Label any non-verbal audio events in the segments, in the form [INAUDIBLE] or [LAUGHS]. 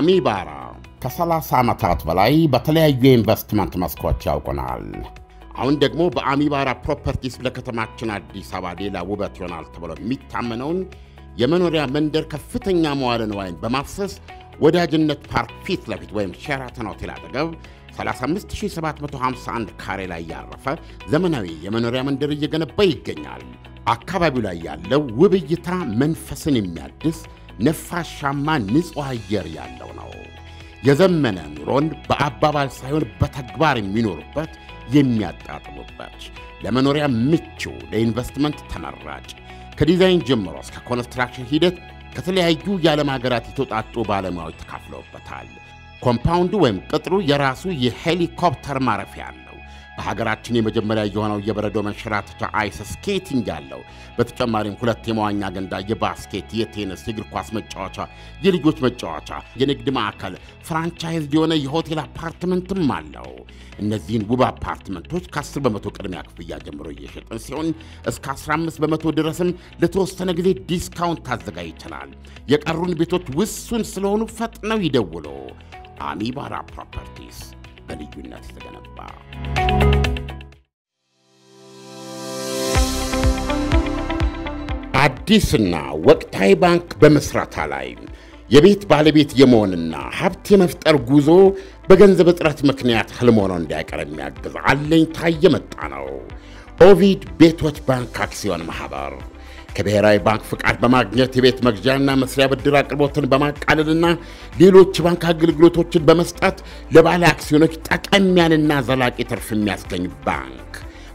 አሚባራ ከ30 ዓመታት በላይ በተለያዩ የኢንቨስትመንት መስኮች ያውቁናል። አሁን ደግሞ በአሚባራ ፕሮፐርቲስ ለከተማችን አዲስ አበባ ሌላ ውበት ይሆናል ተብሎ የሚታመነውን የመኖሪያ መንደር ከፍተኛ መዋለ ንዋይን በማፍሰስ ወዳጅነት ፓርክ ፊት ለፊት ወይም ሼራተን ሆቴል አጠገብ 35751 ካሬ ላይ ያረፈ ዘመናዊ የመኖሪያ መንደር እየገነባ ይገኛል። አካባቢው ላይ ያለው ውብ እይታ መንፈስን የሚያድስ ነፋሻማ ንጹሕ አየር ያለው ነው። የዘመነ ኑሮን በአባባል ሳይሆን በተግባር የሚኖሩበት የሚያጣጥሙበት፣ ለመኖሪያ ምቹ፣ ለኢንቨስትመንት ተመራጭ ከዲዛይን ጀምሮ እስከ ኮንስትራክሽን ሂደት ከተለያዩ የዓለም ሀገራት የተውጣጡ ባለሙያዎች ተካፍለውበታል። ኮምፓውንዱ ወይም ቅጥሩ የራሱ የሄሊኮፕተር ማረፊያ በሀገራችን የመጀመሪያ የሆነው የበረዶ መንሸራተቻ አይስ ስኬቲንግ ያለው በተጨማሪም ሁለት የመዋኛ ገንዳ፣ የባስኬት፣ የቴኒስ፣ የእግር ኳስ መጫወቻ፣ የልጆች መጫወቻ፣ የንግድ ማዕከል፣ ፍራንቻይዝ የሆነ የሆቴል አፓርትመንትም አለው። እነዚህን ውብ አፓርትመንቶች ከ10 በመቶ ቅድሚያ ክፍያ ጀምሮ እየሸጥን ሲሆን እስከ 15 በመቶ ድረስም ለተወሰነ ጊዜ ዲስካውንት ታዘጋጅተናል። የቀሩን ቤቶች ውሱን ስለሆኑ ፈጥነው ይደውሉ። አሚባራ ፕሮፐርቲስ በልዩነት የተገነባ አዲስና ወቅታዊ ባንክ በመስራታ ላይ የቤት ባለቤት የመሆንና ሀብት የመፍጠር ጉዞ በገንዘብ እጥረት ምክንያት ህልሞኖ እንዳይቀር የሚያግዝ አለኝታ የመጣ ነው። ኦቪድ ቤቶች ባንክ አክሲዮን ማህበር ከብሔራዊ ባንክ ፍቃድ በማግኘት የቤት መግዣና መስሪያ ብድር አቅርቦትን በማቃለልና ሌሎች ባንክ አገልግሎቶችን በመስጠት ለባለ አክሲዮኖች ጠቀሚያንና ዘላቂ ትርፍ የሚያስገኝ ባንክ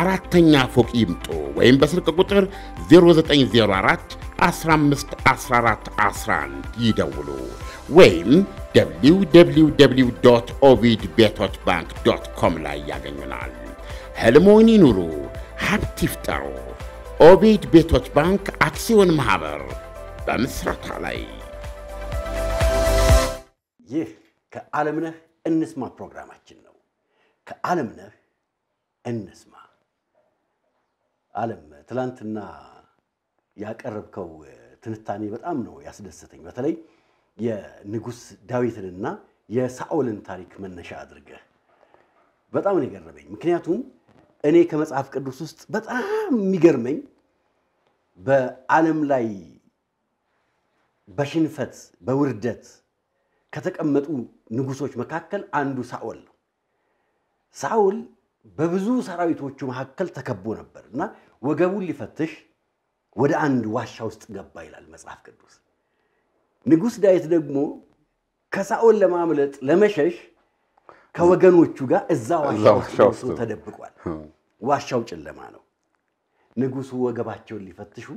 አራተኛ ፎቅ ይምጡ ወይም በስልክ ቁጥር 0904 ይደውሉ ወይም www ኦቪድ ቤቶች ባንክ ዶት ኮም ላይ ያገኙናል። ህልሞን ይኑሩ፣ ሀብት ይፍጠሩ። ኦቪድ ቤቶች ባንክ አክሲዮን ማህበር በምስረታ ላይ። ይህ ከዓለምነህ እንስማ ፕሮግራማችን ነው። ከዓለምነህ እንስማ ዓለም ትላንትና ያቀረብከው ትንታኔ በጣም ነው ያስደሰተኝ። በተለይ የንጉሥ ዳዊትንና የሳኦልን ታሪክ መነሻ አድርገህ በጣም ነው የገረመኝ። ምክንያቱም እኔ ከመጽሐፍ ቅዱስ ውስጥ በጣም የሚገርመኝ በዓለም ላይ በሽንፈት በውርደት ከተቀመጡ ንጉሶች መካከል አንዱ ሳኦል ነው። ሳኦል በብዙ ሰራዊቶቹ መካከል ተከቦ ነበር እና ወገቡን ሊፈትሽ ወደ አንድ ዋሻ ውስጥ ገባ ይላል መጽሐፍ ቅዱስ። ንጉሥ ዳዊት ደግሞ ከሳኦል ለማምለጥ ለመሸሽ ከወገኖቹ ጋር እዛ ዋሻ ውስጥ ተደብቋል። ዋሻው ጨለማ ነው። ንጉሱ ወገባቸውን ሊፈትሹ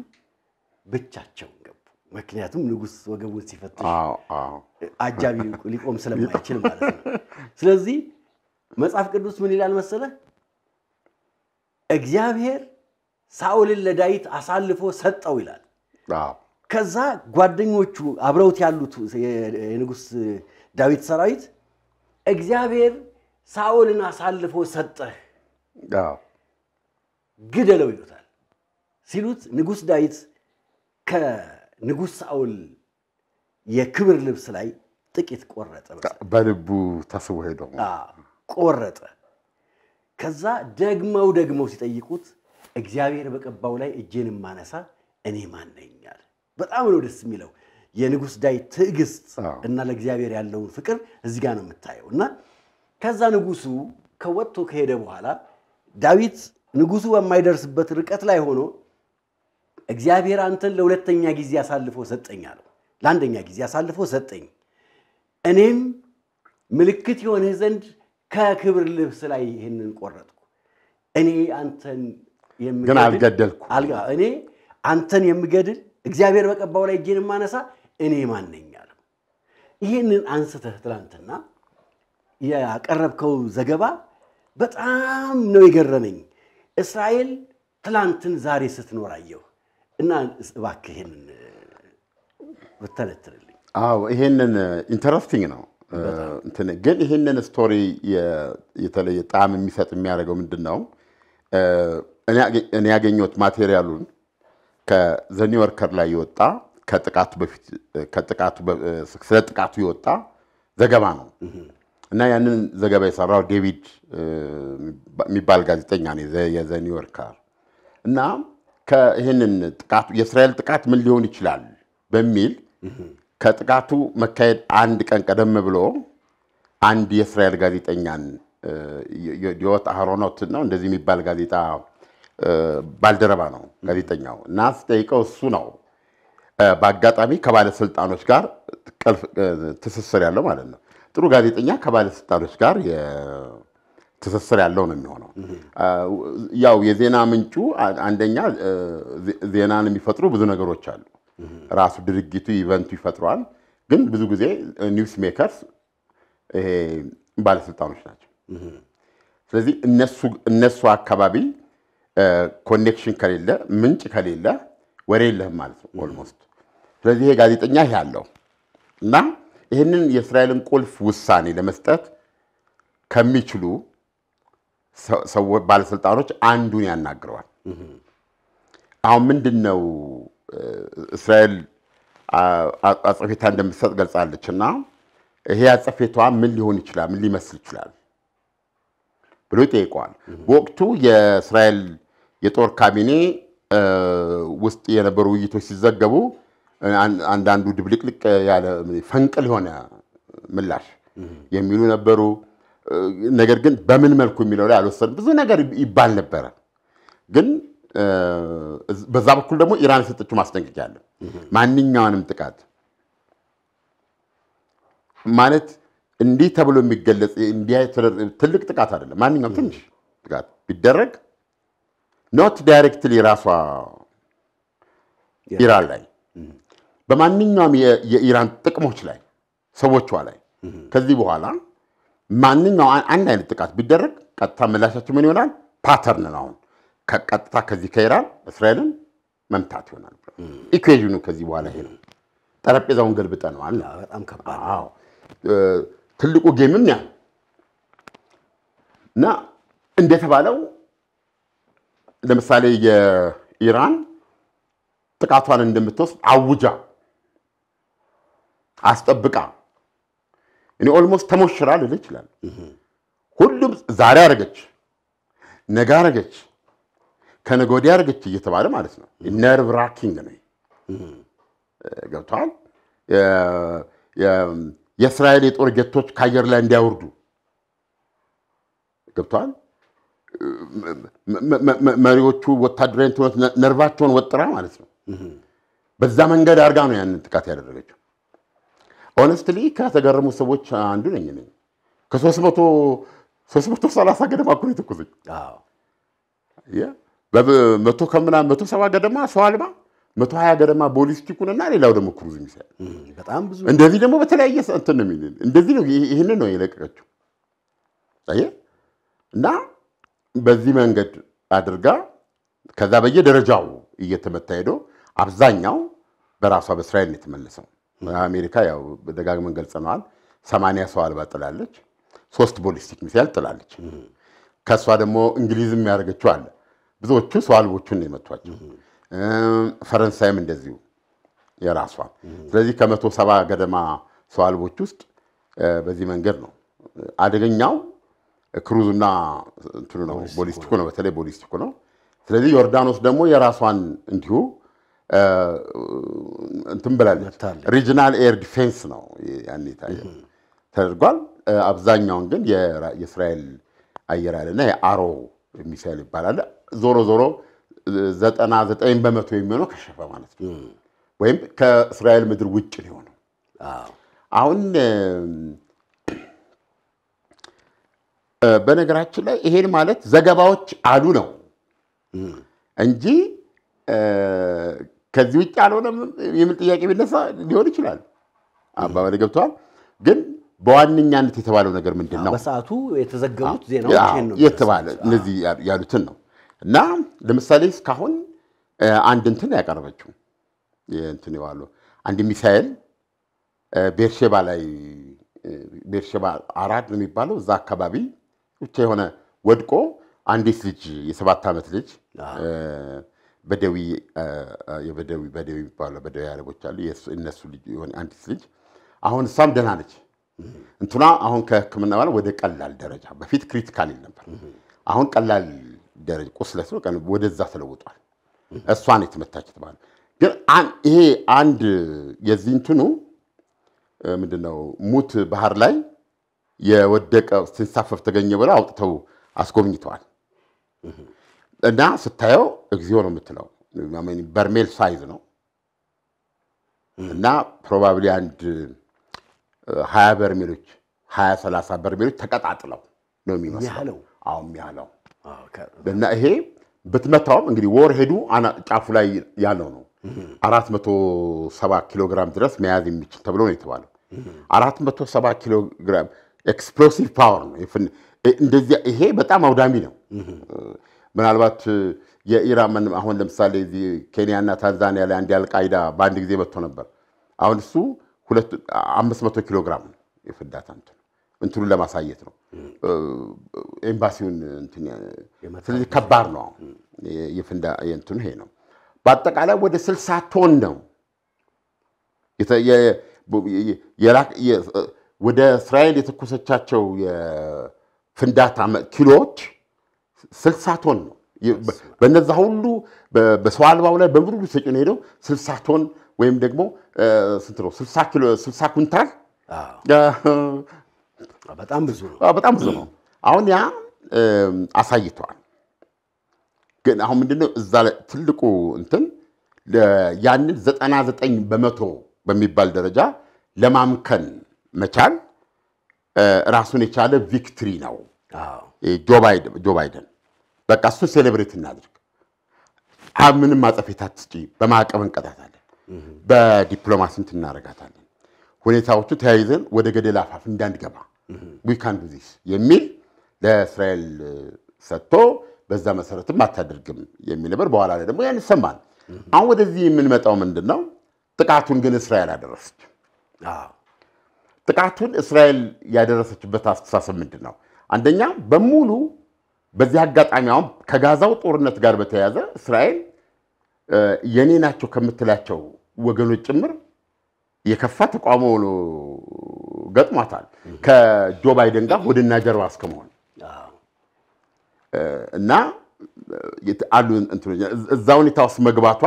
ብቻቸውን ገቡ። ምክንያቱም ንጉስ ወገቡን ሲፈትሽ አጃቢ ሊቆም ስለማይችል ማለት ነው። [LAUGHS] ስለዚህ መጽሐፍ ቅዱስ ምን ይላል መሰለ? እግዚአብሔር ሳኦልን ለዳዊት አሳልፎ ሰጠው ይላል። ከዛ ጓደኞቹ አብረውት ያሉት የንጉሥ ዳዊት ሰራዊት እግዚአብሔር ሳኦልን አሳልፎ ሰጠህ ግደለው ይሉታል። ሲሉት ንጉሥ ዳዊት ከንጉሥ ሳኦል የክብር ልብስ ላይ ጥቂት ቆረጠ። በልቡ ተስቦ ሄደው ቆረጠ። ከዛ ደግመው ደግመው ሲጠይቁት እግዚአብሔር በቀባው ላይ እጄን ማነሳ እኔ ማን ነኝ አለ። በጣም ነው ደስ የሚለው የንጉሥ ዳዊት ትዕግስት እና ለእግዚአብሔር ያለውን ፍቅር እዚህ ጋር ነው የምታየው። እና ከዛ ንጉሱ ከወጥቶ ከሄደ በኋላ ዳዊት ንጉሱ በማይደርስበት ርቀት ላይ ሆኖ እግዚአብሔር አንተን ለሁለተኛ ጊዜ አሳልፎ ሰጠኝ አለው። ለአንደኛ ጊዜ አሳልፎ ሰጠኝ እኔም ምልክት የሆንህ ዘንድ ከክብር ልብስ ላይ ይህንን ቆረጥኩ። እኔ አንተን ግን አልገደልኩ። እኔ አንተን የምገድል እግዚአብሔር በቀባው ላይ እጄን የማነሳ እኔ ማነኛለሁ። ይህንን አንስተህ ትላንትና ያቀረብከው ዘገባ በጣም ነው የገረመኝ። እስራኤል ትላንትን ዛሬ ስትኖር አየሁ እና እባክህ ይህንን አዎ ይሄንን ኢንተረስቲንግ ነው። ግን ይህንን ስቶሪ የተለየ ጣዕም የሚሰጥ የሚያደርገው ምንድን ነው? እኔ ያገኘሁት ማቴሪያሉን ከዘኒወርከር ላይ የወጣ ከጥቃቱ በፊት ስለ ጥቃቱ የወጣ ዘገባ ነው እና ያንን ዘገባ የሰራው ዴቪድ የሚባል ጋዜጠኛ ነው የዘኒወርከር እና ይህንን ጥቃቱ የእስራኤል ጥቃት ምን ሊሆን ይችላል በሚል ከጥቃቱ መካሄድ አንድ ቀን ቀደም ብሎ አንድ የእስራኤል ጋዜጠኛን ዲዮት አህሮኖት ነው እንደዚህ የሚባል ጋዜጣ ባልደረባ ነው ጋዜጠኛው እና ስጠይቀው እሱ ነው በአጋጣሚ ከባለስልጣኖች ጋር ትስስር ያለው ማለት ነው። ጥሩ ጋዜጠኛ ከባለስልጣኖች ጋር ትስስር ያለው ነው የሚሆነው። ያው የዜና ምንጩ አንደኛ ዜናን የሚፈጥሩ ብዙ ነገሮች አሉ። ራሱ ድርጊቱ ኢቨንቱ ይፈጥረዋል። ግን ብዙ ጊዜ ኒውስ ሜከርስ ባለስልጣኖች ናቸው። ስለዚህ እነሱ አካባቢ ኮኔክሽን ከሌለ ምንጭ ከሌለ ወሬ የለህም ማለት ነው ኦልሞስት። ስለዚህ ይሄ ጋዜጠኛ ይሄ አለው እና ይህንን የእስራኤልን ቁልፍ ውሳኔ ለመስጠት ከሚችሉ ባለስልጣኖች አንዱን ያናግረዋል። አሁን ምንድን ነው እስራኤል አጽፌታ እንደምትሰጥ ገልጻለች እና ይሄ አጽፌቷ ምን ሊሆን ይችላል፣ ምን ሊመስል ይችላል ብሎ ይጠይቀዋል። በወቅቱ የእስራኤል የጦር ካቢኔ ውስጥ የነበሩ ውይይቶች ሲዘገቡ አንዳንዱ ድብልቅልቅ ያለ ፈንቅል የሆነ ምላሽ የሚሉ ነበሩ። ነገር ግን በምን መልኩ የሚለው ላይ አልወሰንም። ብዙ ነገር ይባል ነበረ ግን በዛ በኩል ደግሞ ኢራን የሰጠችው ማስጠንቀቂያ አለ። ማንኛውንም ጥቃት ማለት እንዲህ ተብሎ የሚገለጽ ትልቅ ጥቃት አይደለም። ማንኛውም ትንሽ ጥቃት ቢደረግ ኖት ዳይሬክትሊ ራሷ ኢራን ላይ በማንኛውም የኢራን ጥቅሞች ላይ ሰዎቿ ላይ ከዚህ በኋላ ማንኛው አንድ አይነት ጥቃት ቢደረግ ቀጥታ ምላሻቸው ምን ይሆናል? ፓተርን ነው አሁን ከቀጥታ ከዚህ ከኢራን እስራኤልን መምታት ይሆናል ኢኩዌዥኑ ከዚህ በኋላ ይሄ ነው። ጠረጴዛውን ገልብጠነዋል። በጣም ከባድ ትልቁ ጌምም ያ እና እንደተባለው ለምሳሌ የኢራን ጥቃቷን እንደምትወስድ አውጃ አስጠብቃ እኔ ኦልሞስት ተሞሽራ ልል ይችላል። ሁሉም ዛሬ አረገች፣ ነገ አረገች ከነገ ወዲያ እየተባለ ማለት ነው። ነርቭ ራኪንግ ነው። ገብተዋል። የእስራኤል የጦር ጀቶች ከአየር ላይ እንዲያወርዱ ገብተዋል። መሪዎቹ ወታደራዊ እንትኖች ነርቫቸውን ወጥራ ማለት ነው። በዛ መንገድ አድርጋ ነው ያንን ጥቃት ያደረገችው። ኦነስትሊ ከተገረሙ ሰዎች አንዱ ነኝ ነኝ ከሶስት መቶ ሰላሳ ገደማ እኮ ነው የተኮሰችው መቶ ከምናምን መቶ ሰባ ገደማ ሰው አልባ መቶ ሀያ ገደማ ቦሊስቲኩን እና ሌላው ደግሞ ክሩዝ ሚሳይል በጣም ብዙ እንደዚህ ደግሞ በተለያየ እንትን ነው የሚል እንደዚህ ነው። ይህንን ነው የለቀቀችው ይ እና በዚህ መንገድ አድርጋ ከዛ በየደረጃው እየተመታ ሄዶ አብዛኛው በራሷ በእስራኤል ነው የተመለሰው። አሜሪካ ያው ደጋግመን ገልጸነዋል። ሰማንያ ሰው አልባ ጥላለች። ሶስት ቦሊስቲክ ሚሳይል ጥላለች። ከእሷ ደግሞ እንግሊዝም ያደረገችው አለ ብዙዎቹ ሰው አልቦቹን ነው የመቷቸው። ፈረንሳይም እንደዚሁ የራሷ። ስለዚህ ከመቶ ሰባ ገደማ ሰው አልቦች ውስጥ በዚህ መንገድ ነው አደገኛው ክሩዝና እንትኑ ነው ቦሊስቲኩ ነው፣ በተለይ ቦሊስቲኩ ነው። ስለዚህ ዮርዳኖስ ደግሞ የራሷን እንዲሁ እንትን ብላለች። ሪጂናል ኤር ዲፌንስ ነው ተደርጓል። አብዛኛውን ግን የእስራኤል አየር ኃይልና የአሮ ሚሳይል ይባላል ዞሮ ዞሮ ዘጠና ዘጠኝ በመቶ የሚሆነው ከሸፈ ማለት ነው፣ ወይም ከእስራኤል ምድር ውጭ ነው የሆነው። አሁን በነገራችን ላይ ይሄን ማለት ዘገባዎች አሉ ነው እንጂ ከዚህ ውጭ አልሆነም የሚል ጥያቄ ቢነሳ ሊሆን ይችላል። አባባል ገብተዋል። ግን በዋነኛነት የተባለው ነገር ምንድን ነው? በሰዓቱ የተዘገቡት ዜናዎች የተባለ እነዚህ ያሉትን ነው። እና ለምሳሌ እስካሁን አንድ እንትን ያቀረበችው እንትን ይዋሉ አንድ ሚሳኤል ቤርሼባ ላይ ቤርሼባ አራድ ነው የሚባለው እዛ አካባቢ ብቻ የሆነ ወድቆ አንዲት ልጅ የሰባት ዓመት ልጅ በደዊ የበደዊ በደዊ የሚባለው በደዊ አረቦች አሉ እነሱ ልጅ የሆነ አንዲት ልጅ አሁን እሷም ደህና ነች። እንትኗ አሁን ከህክምና በኋላ ወደ ቀላል ደረጃ በፊት ክሪቲካል ነበር። አሁን ቀላል ደረጃ ቁስለት ነው፣ ቀን ወደዛ ተለውጧል። ነው የተመታች የተባለ ግን ይሄ አንድ የዚህ እንትኑ ምንድን ነው ሙት ባህር ላይ የወደቀ ሲንሳፈፍ ተገኘ ብለው አውጥተው አስጎብኝተዋል። እና ስታየው እግዚኦ ነው የምትለው። በርሜል ሳይዝ ነው እና ፕሮባብሊ አንድ ሀያ በርሜሎች ሀያ ሰላሳ በርሜሎች ተቀጣጥለው ነው የሚመስለው አሁን ያለው እና ይሄ ብትመታውም እንግዲህ ወር ሄዱ ጫፉ ላይ ያለው ነው አራት መቶ ሰባ ኪሎ ግራም ድረስ መያዝ የሚችል ተብሎ ነው የተባለው። አራት መቶ ሰባ ኪሎ ግራም ኤክስፕሎሲቭ ፓወር ነው። እንደዚያ ይሄ በጣም አውዳሚ ነው። ምናልባት የኢራን አሁን ለምሳሌ ኬንያና ታንዛኒያ ላይ አንድ አልቃይዳ በአንድ ጊዜ መጥቶ ነበር። አሁን እሱ አምስት መቶ ኪሎ ግራም ነው የፍዳታ እንትኑን ለማሳየት ነው። ኤምባሲውን ስለዚህ ከባድ ነው። የፍንዳ እንትኑ ይሄ ነው። በአጠቃላይ ወደ ስልሳ ቶን ነው ወደ እስራኤል የተኮሰቻቸው የፍንዳታ ኪሎዎች ስልሳ ቶን ነው። በነዛ ሁሉ በሰው አልባው ላይ በምድሩ ሰጭ ነው ሄደው ስልሳ ቶን ወይም ደግሞ ስንት ነው ስልሳ ኩንታል በጣም ብዙ ነው። በጣም ብዙ ነው። አሁን ያ አሳይተዋል። ግን አሁን ምንድነው እዛ ትልቁ እንትን ያንን ዘጠና በመቶ በሚባል ደረጃ ለማምከን መቻል ራሱን የቻለ ቪክትሪ ነው። ጆ ባይደን በቃ እሱ ሴሌብሬት እናድርግ። ምንም ማጸፌታ አትስጪ፣ በማዕቀብ እንቀጣታለን፣ በዲፕሎማሲ እናደርጋታለን። ሁኔታዎቹ ተያይዘን ወደ ገደል አፋፍ እንዳንገባ ዊ ካን ዱ ዚስ የሚል ለእስራኤል ሰጥቶ በዛ መሰረትም አታደርግም የሚል ነበር። በኋላ ላይ ደግሞ ያን ይሰማል። አሁን ወደዚህ የምንመጣው ምንድን ነው? ጥቃቱን ግን እስራኤል አደረሰች። ጥቃቱን እስራኤል ያደረሰችበት አስተሳሰብ ምንድን ነው? አንደኛ በሙሉ በዚህ አጋጣሚ አሁን ከጋዛው ጦርነት ጋር በተያያዘ እስራኤል የኔ ናቸው ከምትላቸው ወገኖች ጭምር የከፋ ተቃውሞ ገጥሟታል። ከጆ ባይደን ጋር ሆድና ጀርባ እስከመሆን እና አሉ እዛ ሁኔታ ውስጥ መግባቷ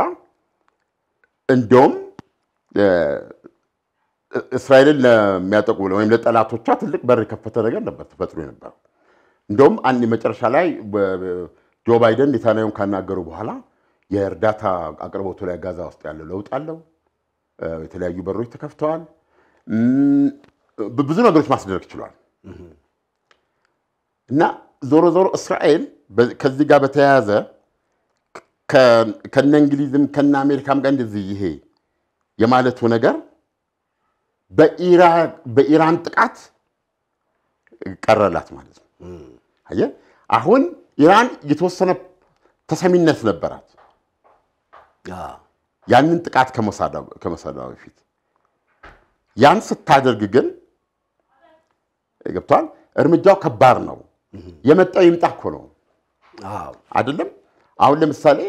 እንዲሁም እስራኤልን ለሚያጠቁ ወይም ለጠላቶቿ ትልቅ በር የከፈተ ነገር ነበር ተፈጥሮ የነበረው። አንድ መጨረሻ ላይ ጆ ባይደን ኔታንያሁን ካናገሩ በኋላ የእርዳታ አቅርቦቱ ላይ ጋዛ ውስጥ ያለው ለውጥ አለው የተለያዩ በሮች ተከፍተዋል። ብዙ ነገሮች ማስደረግ ችሏል። እና ዞሮ ዞሮ እስራኤል ከዚህ ጋር በተያያዘ ከነ እንግሊዝም ከነ አሜሪካም ጋር እንደዚህ ይሄ የማለቱ ነገር በኢራን ጥቃት ቀረላት ማለት ነው። አየህ አሁን ኢራን የተወሰነ ተሰሚነት ነበራት። ያንን ጥቃት ከመሳዳ በፊት ያን ስታደርግ ግን ገብቷል። እርምጃው ከባድ ነው። የመጣው ይምጣ እኮ ነው አይደለም። አሁን ለምሳሌ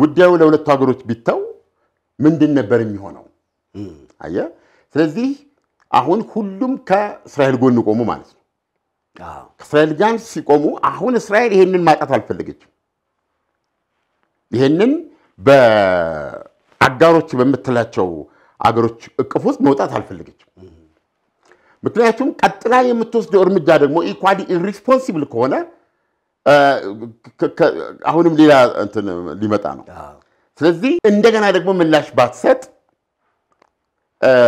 ጉዳዩ ለሁለቱ ሀገሮች ቢተው ምንድን ነበር የሚሆነው? አየ ስለዚህ አሁን ሁሉም ከእስራኤል ጎን ቆሙ ማለት ነው። ከእስራኤል ጋር ሲቆሙ አሁን እስራኤል ይሄንን ማጣት አልፈለገችም። ይሄንን አጋሮች በምትላቸው አገሮች እቅፍ ውስጥ መውጣት አልፈለገችም። ምክንያቱም ቀጥላ የምትወስደው እርምጃ ደግሞ ኢኳሊ ኢሪስፖንሲብል ከሆነ አሁንም ሌላ እንትን ሊመጣ ነው። ስለዚህ እንደገና ደግሞ ምላሽ ባትሰጥ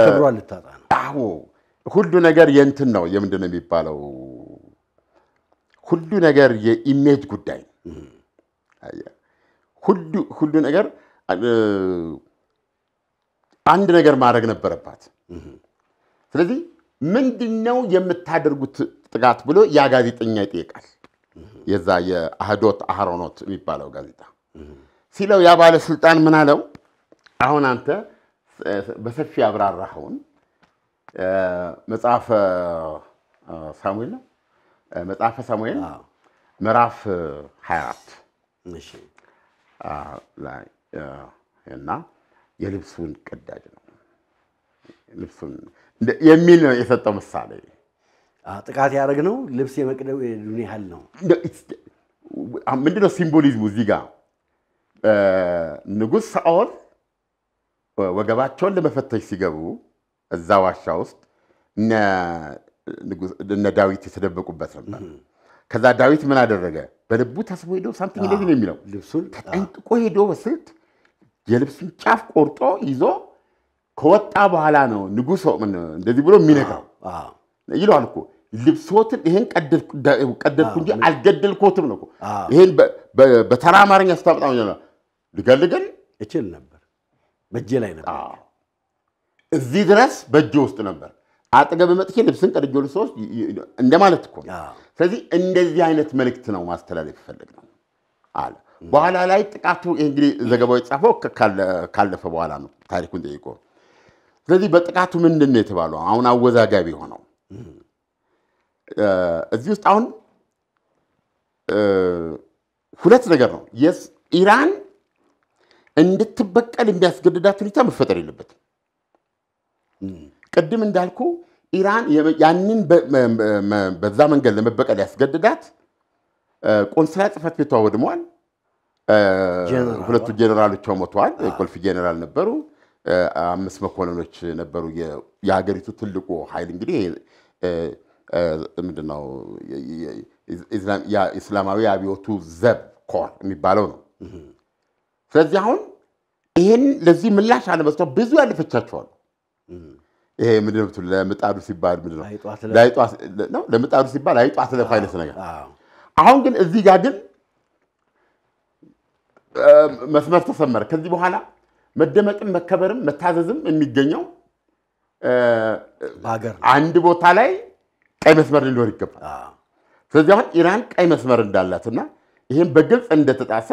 ክብሯ ልታጣ ነው። አዎ ሁሉ ነገር የእንትን ነው የምንድን ነው የሚባለው? ሁሉ ነገር የኢሜጅ ጉዳይ ሁሉ ነገር አንድ ነገር ማድረግ ነበረባት። ስለዚህ ምንድነው የምታደርጉት ጥቃት ብሎ ያ ጋዜጠኛ ይጠይቃል። የዛ የአህዶት አህሮኖት የሚባለው ጋዜጣ ሲለው ያ ባለስልጣን ምን አለው? አሁን አንተ በሰፊ አብራራኸውን መጽሐፈ ሳሙኤል ነው መጽሐፈ ሳሙኤል ምዕራፍ 24 ላይ እና የልብሱን ቅዳጅ ነው ልብሱን የሚል ነው የሰጠው ምሳሌ። ጥቃት ያደረግ ነው ልብስ የመቅደዱን ያህል ነው። ምንድነው ሲምቦሊዝሙ እዚህ ጋር? ንጉሥ ሳኦል ወገባቸውን ለመፈተሽ ሲገቡ እዛ ዋሻ ውስጥ እነ ዳዊት የተደበቁበት ነበር። ከዛ ዳዊት ምን አደረገ? በልቡ ታስቦ ሄዶ ሳምቲንግ እንደዚህ ነው የሚለው ልብሱን ተጠንቅቆ ሄዶ በስልት የልብስን ጫፍ ቆርጦ ይዞ ከወጣ በኋላ ነው ንጉሶ እንደዚህ ብሎ የሚነካው ይለዋል እኮ ልብሶትን ይሄን ቀደድኩ እንጂ አልገደልኮትም ነው። ይሄን በተራ አማርኛ ስታመጣ ልገልገል እችል ነበር፣ በእጄ ላይ ነበር፣ እዚህ ድረስ በእጄ ውስጥ ነበር። አጠገብ መጥቼ ልብስን ቀድጆ ልብሶች እንደማለት እኮ። ስለዚህ እንደዚህ አይነት መልእክት ነው ማስተላለፍ ይፈልግ ነው አለ። በኋላ ላይ ጥቃቱ እንግዲህ ዘገባው የተጻፈው ካለፈ በኋላ ነው ታሪኩን ጠይቆ። ስለዚህ በጥቃቱ ምንድን ነው የተባለው? አሁን አወዛጋቢ የሆነው እዚህ ውስጥ አሁን ሁለት ነገር ነው። ኢራን እንድትበቀል የሚያስገድዳት ሁኔታ መፈጠር የለበትም። ቅድም እንዳልኩ ኢራን ያንን በዛ መንገድ ለመበቀል ያስገድዳት ቆንስላ ጽፈት ቤቷ ወድመዋል። ሁለቱ ጄኔራሎች ሞተዋል። ቁልፍ ጄኔራል ነበሩ። አምስት መኮንኖች ነበሩ። የሀገሪቱ ትልቁ ኃይል እንግዲህ ምንድን እስላማዊ አብዮቱ ዘብ ኮር የሚባለው ነው። ስለዚህ አሁን ይህን ለዚህ ምላሽ አለመስጠት ብዙ ያለፈቻቸዋል። ይሄ ምንድን ለምጣዱ ሲባል ምንድን ነው ለምጣዱ ሲባል አይጧ አትለፍ አይነት ነገር። አሁን ግን እዚህ ጋር ግን መስመር ተሰመረ። ከዚህ በኋላ መደመጥም መከበርም መታዘዝም የሚገኘው አንድ ቦታ ላይ ቀይ መስመር ሊኖር ይገባል። ስለዚህ አሁን ኢራን ቀይ መስመር እንዳላትና ይህም በግልጽ እንደተጣሰ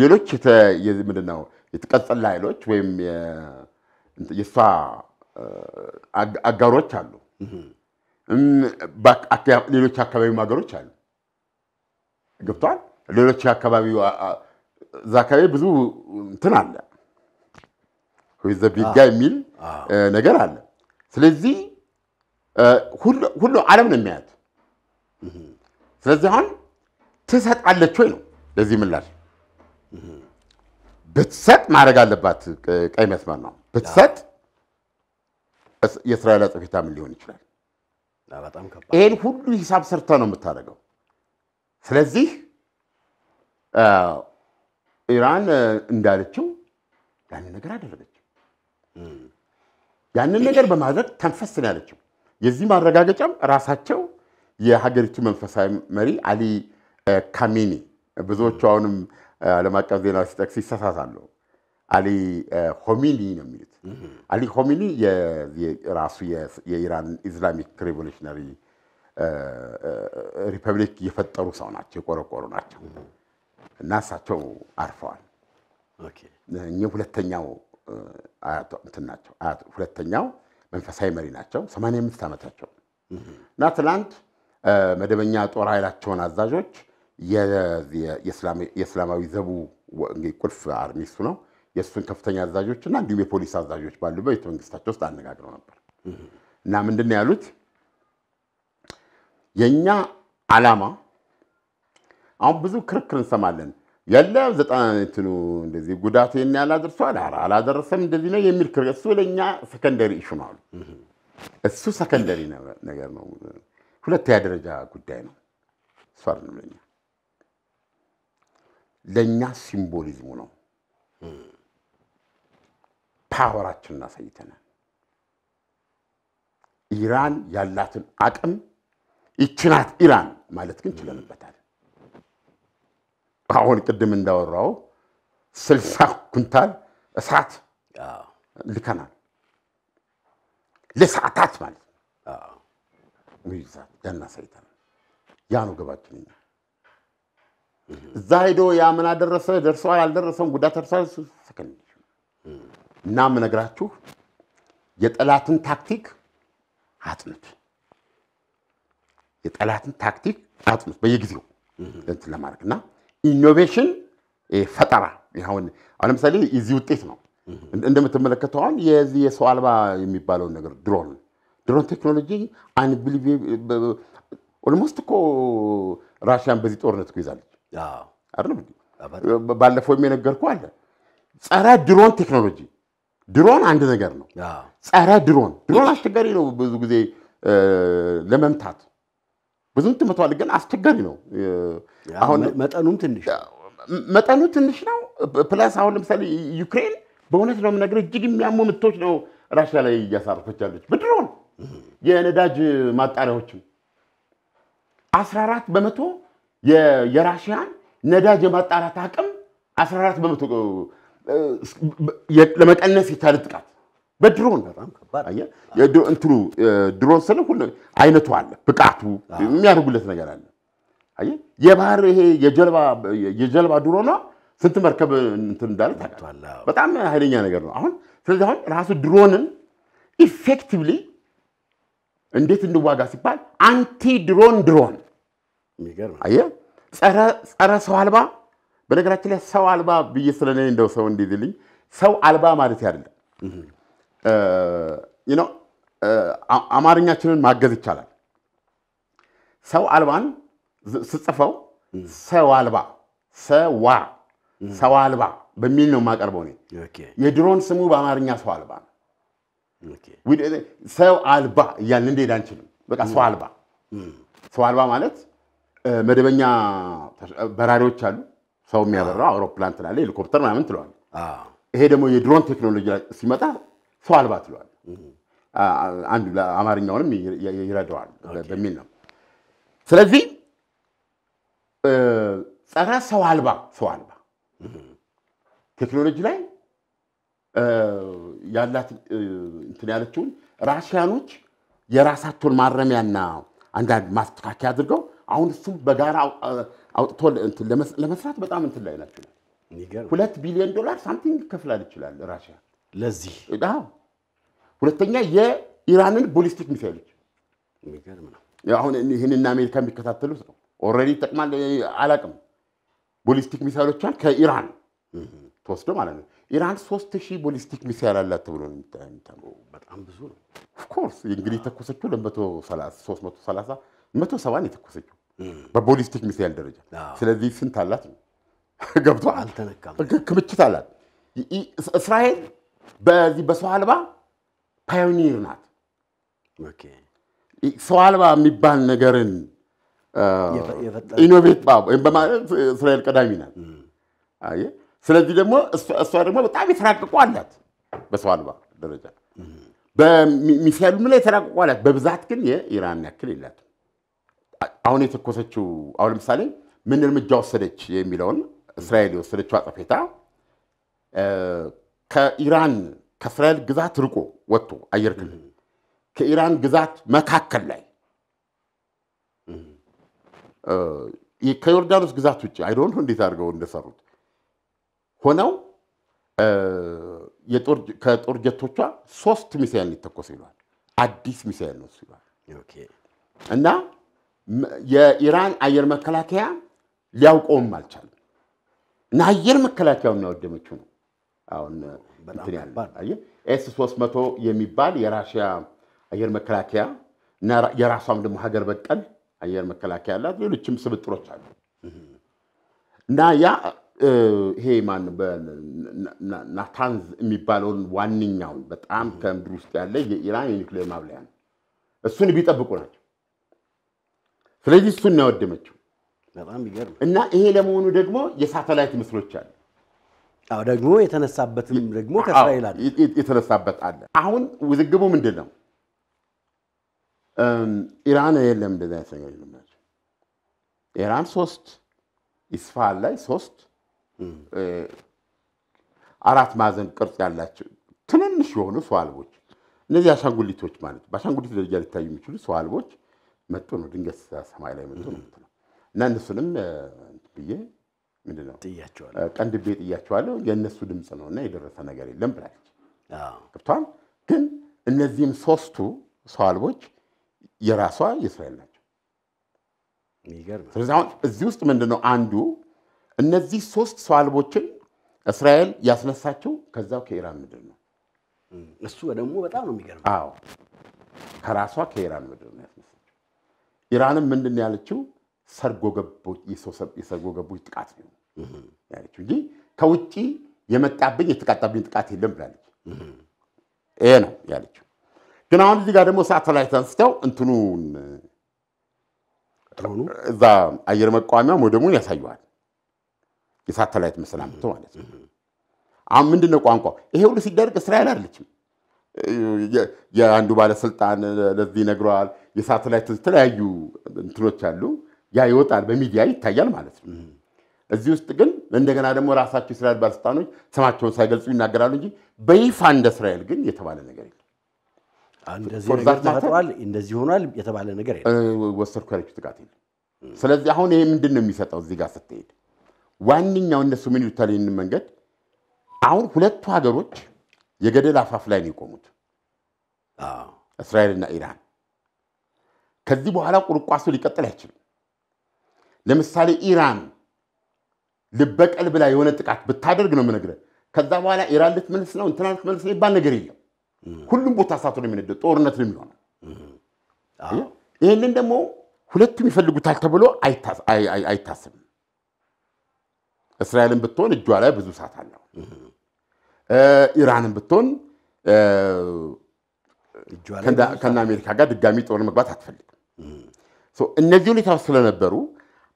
ሌሎች ምንድነው የተቀጸላ ኃይሎች ወይም የእሷ አጋሮች አሉ፣ ሌሎች አካባቢ ሀገሮች አሉ። ገብተዋል። ሌሎች አካባቢ እዛ አካባቢ ብዙ እንትን አለ ዘቢጋ ah. የሚል ah. ነገር አለ። ስለዚህ ሁሉ ዓለም ነው የሚያያት። ስለዚህ አሁን ትሰጣለች ወይ ነው ለዚህ ምላሽ ብትሰጥ ማድረግ አለባት። ቀይ መስመር ነው ብትሰጥ የእስራኤል አጸፋ ምን ሊሆን ይችላል? ይህን ሁሉ ሂሳብ ሰርተ ነው የምታደርገው። ስለዚህ ኢራን እንዳለችው ያንን ነገር አደረገች። ያንን ነገር በማድረግ ተንፈስ ነው ያለችው። የዚህ ማረጋገጫም ራሳቸው የሀገሪቱ መንፈሳዊ መሪ አሊ ካሚኒ ብዙዎቹ አሁንም ዓለም አቀፍ ዜና ሲጠቅስ ይሳሳታሉ። አሊ ሆሚኒ ነው የሚሉት። አሊ ሆሚኒ ራሱ የኢራን ኢስላሚክ ሬቮሉሽነሪ ሪፐብሊክ የፈጠሩ ሰው ናቸው፣ የቆረቆሩ ናቸው። እና እሳቸው አርፈዋል። እኚህ ሁለተኛው እንትን ናቸው። ሁለተኛው መንፈሳዊ መሪ ናቸው። 85 ዓመታቸው እና ትናንት መደበኛ ጦር ኃይላቸውን አዛዦች የእስላማዊ ዘቡ ቁልፍ አርሚ እሱ ነው። የእሱን ከፍተኛ አዛዦች እና እንዲሁም የፖሊስ አዛዦች ባሉበት ቤተ መንግስታቸው ውስጥ አነጋግረው ነበር እና ምንድን ነው ያሉት የእኛ ዓላማ አሁን ብዙ ክርክር እንሰማለን። ያለ ዘጠናነትኑ እንደዚህ ጉዳት ያላደርሰዋል አላደረሰም እንደዚህ ነው የሚል ክርክር፣ እሱ ለእኛ ሰከንደሪ ኢሹ ነው አሉ። እሱ ሰከንደሪ ነገር ነው፣ ሁለተኛ ደረጃ ጉዳይ ነው። እሱ ነው ለኛ ለእኛ ሲምቦሊዝሙ ነው። ፓወራችን አሳይተናል። ኢራን ያላትን አቅም ይችናት ኢራን ማለት ግን ችለንበታል። አሁን ቅድም እንዳወራው ስልሳ ኩንታል እሳት ልከናል። ለሰዓታት ማለት ነው። ሙይዛት ገና ያ ነው ግባችን። እዛ ሄዶ ያ ምን አደረሰ ደርሰዋል አልደረሰም ጉዳት ደርሷል እና ምነግራችሁ የጠላትን ታክቲክ አጥኑት። የጠላትን ታክቲክ አጥኑት በየጊዜው እንትን ለማድረግ እና ኢኖቬሽን ፈጠራ አሁን ለምሳሌ የዚህ ውጤት ነው። እንደምትመለከተው አሁን የዚህ የሰው አልባ የሚባለው ነገር ድሮን ድሮን ቴክኖሎጂ ኦልሞስት እኮ ራሽያን በዚህ ጦርነት እኮ ይዛለች ባለፈው የነገርኩ አለ ጸረ ድሮን ቴክኖሎጂ ድሮን አንድ ነገር ነው። ጸረ ድሮን ድሮን አስቸጋሪ ነው ብዙ ጊዜ ለመምታት ብዙም ትመቷል፣ ግን አስቸጋሪ ነው። አሁን መጠኑም ትንሽ መጠኑ ትንሽ ነው። ፕላስ አሁን ለምሳሌ ዩክሬን በእውነት ነው የምነግርህ እጅግ የሚያሙ ምቶች ነው ራሽያ ላይ እያሳረፈች ያለች ብድሮን የነዳጅ ማጣሪያዎችም አስራ በመቶ የራሽያን ነዳጅ የማጣራት አቅም 14 በመቶ ለመቀነስ የቻለ ጥቃት በድሮን በጣም ከባድ አየህ፣ እንትኑ ድሮን ስለ ሁሉ አይነቱ አለ፣ ብቃቱ የሚያደርጉለት ነገር አለ። አየህ የባህር ይሄ የጀልባ የጀልባ ድሮኗ ስንት መርከብ እንትን እንዳለ ታውቃለህ። በጣም ኃይለኛ ነገር ነው። አሁን ስለዚህ አሁን ራሱ ድሮንን ኢፌክቲቭሊ እንዴት እንዋጋ ሲባል አንቲ ድሮን ድሮን አየህ፣ ጸረ ሰው አልባ በነገራችን ላይ ሰው አልባ ብዬ ስለኔ እንደው ሰው እንዲዝልኝ ሰው አልባ ማለት አይደለም አማርኛችንን ማገዝ ይቻላል። ሰው አልባን ስጽፈው ሰው አልባ ሰዋ ሰው አልባ በሚል ነው የማቀርበው። የድሮን ስሙ በአማርኛ ሰው አልባ ሰው አልባ እያልን እንዴት አንችልም? በቃ ሰው አልባ ሰው አልባ ማለት መደበኛ በራሪዎች አሉ። ሰው የሚያበራው አውሮፕላን ትላለህ፣ ሄሊኮፕተር ምናምን ትለዋለህ። ይሄ ደግሞ የድሮን ቴክኖሎጂ ሲመጣ ሰው አልባ ትለዋል። አንዱ አማርኛውንም ይረዳዋል በሚል ነው። ስለዚህ ጸረ ሰው አልባ ሰው አልባ ቴክኖሎጂ ላይ ያላት እንትን ያለችውን ራሽያኖች የራሳቸውን ማረሚያና አንዳንድ ማስተካከያ አድርገው አሁን እሱም በጋራ አውጥቶ ለመስራት በጣም እንትን ላይ ናቸው። ሁለት ቢሊዮን ዶላር ሳምቲንግ ይከፍላል ይችላል ራሽያ ለዚህ ሁለተኛ የኢራንን ቦሊስቲክ ሚሳይሎች አሁን ይህንን አሜሪካ የሚከታተሉት ነው። ኦልሬዲ ይጠቅማል አላቅም። ቦሊስቲክ ሚሳይሎቿን ከኢራን ተወስዶ ማለት ነው። ኢራን ሶስት ሺህ ቦሊስቲክ ሚሳይል አላት ተብሎ ነው። በጣም ብዙ ነው። ኦፍኮርስ እንግዲህ የተኮሰችው ለ330 መቶ ሰባን የተኮሰችው በቦሊስቲክ ሚሳይል ደረጃ ስለዚህ ስንት አላት ነው ገብቶ አልተነካም። ክምችት አላት እስራኤል በዚህ በሰው አልባ ፓዮኒር ናት። ሰው አልባ የሚባል ነገርን ኢኖቬት በማለት እስራኤል ቀዳሚ ናት። ስለዚህ ደግሞ እሷ ደግሞ በጣም የተራቀቁ አላት በሰው አልባ ደረጃ በሚሳይሉም ላይ የተራቀቁ አላት። በብዛት ግን የኢራን ያክል የላት አሁን የተኮሰችው አሁን ለምሳሌ ምን እርምጃ ወሰደች የሚለውን እስራኤል የወሰደችው አጸፌታ ከኢራን ከእስራኤል ግዛት ርቆ ወጥቶ አየር ክልል ከኢራን ግዛት መካከል ላይ ከዮርዳኖስ ግዛት ውጭ አይደሆን እንዴት አድርገው እንደሰሩት ሆነው ከጦር ጀቶቿ ሶስት ሚሳይል ሊተኮስ ይሏል። አዲስ ሚሳይል ነው ይሏል እና የኢራን አየር መከላከያ ሊያውቀውም አልቻለም እና አየር መከላከያው የሚያወደመችው ነው። አሁን ኤስ 300 የሚባል የራሽያ አየር መከላከያ እና የራሷም ደግሞ ሀገር በቀል አየር መከላከያ አላት። ሌሎችም ስብጥሮች አሉ እና ያ ይሄ ማን ናታንዝ የሚባለውን ዋነኛውን በጣም ከምድር ውስጥ ያለ የኢራን የኒክሌር ማብለያ ነው። እሱን ቢጠብቁ ናቸው። ስለዚህ እሱን ያወደመችው እና ይሄ ለመሆኑ ደግሞ የሳተላይት ምስሎች አሉ አዎ ደግሞ የተነሳበትም ደግሞ ከእስራኤል አለ የተነሳበት አለ። አሁን ውዝግቡ ምንድን ነው? ኢራን የለም እንደዚህ አይነት ነገሮች ናቸው። ኢራን ሶስት ኢስፋሃን ላይ ሶስት አራት ማዕዘን ቅርጽ ያላቸው ትንንሽ የሆኑ ሰው አልቦች እነዚህ አሻንጉሊቶች ማለት በአሻንጉሊት ደረጃ ሊታዩ የሚችሉ ሰው አልቦች መጡ ነው። ድንገት ሰማይ ላይ መጡ ነው እና እነሱንም ብዬ ምንድን ቤ ቀንድቤ ጥያቸዋለሁ፣ የእነሱ ድምፅ ነው እና የደረሰ ነገር የለም ብላለች። ገብቷል። ግን እነዚህም ሶስቱ ሰው አልቦች የራሷ የእስራኤል ናቸው። ስለዚህ አሁን እዚህ ውስጥ ምንድነው አንዱ እነዚህ ሶስት ሰው አልቦችን እስራኤል ያስነሳቸው ከዛው ከኢራን ምድር ነው። እሱ ደግሞ በጣም ነው የሚገርመው። አዎ ከራሷ ከኢራን ምድር ነው ያስነሳቸው። ኢራንም ምንድን ነው ያለችው ሰርጎ ገቦች የሰርጎ ገቦች ጥቃት ነው ያለችው እንጂ ከውጭ የመጣብኝ የተቃጣብኝ ጥቃት የለም ብላለች። ይሄ ነው ያለችው። ግን አሁን እዚህ ጋር ደግሞ ሳተላይት አንስተው እንትኑን እዛ አየር መቃወሚያ ሞደሙን ያሳየዋል። የሳተላይት ምስል አምጥቶ ማለት ነው። አሁን ምንድን ነው ቋንቋው? ይሄ ሁሉ ሲደረግ እስራኤል አይደለችም። የአንዱ ባለስልጣን ለዚህ ነግሯል የሳተላይት የተለያዩ እንትኖች አሉ። ያ ይወጣል፣ በሚዲያ ይታያል ማለት ነው። እዚህ ውስጥ ግን እንደገና ደግሞ ራሳቸው እስራኤል ባለስልጣኖች ስማቸውን ሳይገልጹ ይናገራሉ እንጂ በይፋ እንደ እስራኤል ግን የተባለ ነገር የለም። እንደዚህ ሆኗል የተባለ ነገር ወሰድኩ ያለችው ጥቃት የለም። ስለዚህ አሁን ይሄ ምንድን ነው የሚሰጠው? እዚህ ጋር ስትሄድ ዋነኛው እነሱ ምን ይሉታል? መንገድ አሁን ሁለቱ ሀገሮች የገደል አፋፍ ላይ ነው የቆሙት፣ እስራኤልና ኢራን። ከዚህ በኋላ ቁርቋሱ ሊቀጥል አይችልም። ለምሳሌ ኢራን ልበቀል ብላ የሆነ ጥቃት ብታደርግ ነው የምነግርህ። ከዛ በኋላ ኢራን ልትመልስ ነው እንትና ልትመልስ ነው ይባል ነገር የለም። ሁሉም ቦታ እሳት ነው የሚነደው፣ ጦርነት ነው የሚሆነው። ይህንን ደግሞ ሁለቱም ይፈልጉታል ተብሎ አይታሰብም። እስራኤልን ብትሆን እጇ ላይ ብዙ እሳት አለው። ኢራንን ብትሆን ከነ አሜሪካ ጋር ድጋሚ ጦር መግባት አትፈልግም። እነዚህ ሁኔታዎች ስለነበሩ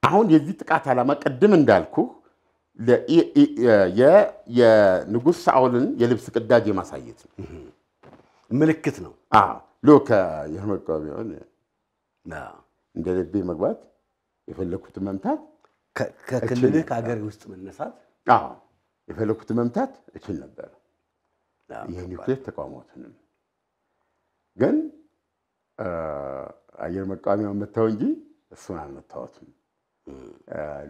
አሁን የዚህ ጥቃት ዓላማ ቅድም እንዳልኩ የንጉሥ ሳኦልን የልብስ ቅዳጅ የማሳየት ምልክት ነው። ልክ የመቀቢሆን እንደ ልቤ መግባት የፈለግኩትን መምታት ከክልልህ ከሀገር ውስጥ መነሳት የፈለግኩትን መምታት እችል ነበር። የኒውክሌር ተቋማትንም ግን አየር መቃወሚያውን መታው እንጂ እሱን አልመታወትም።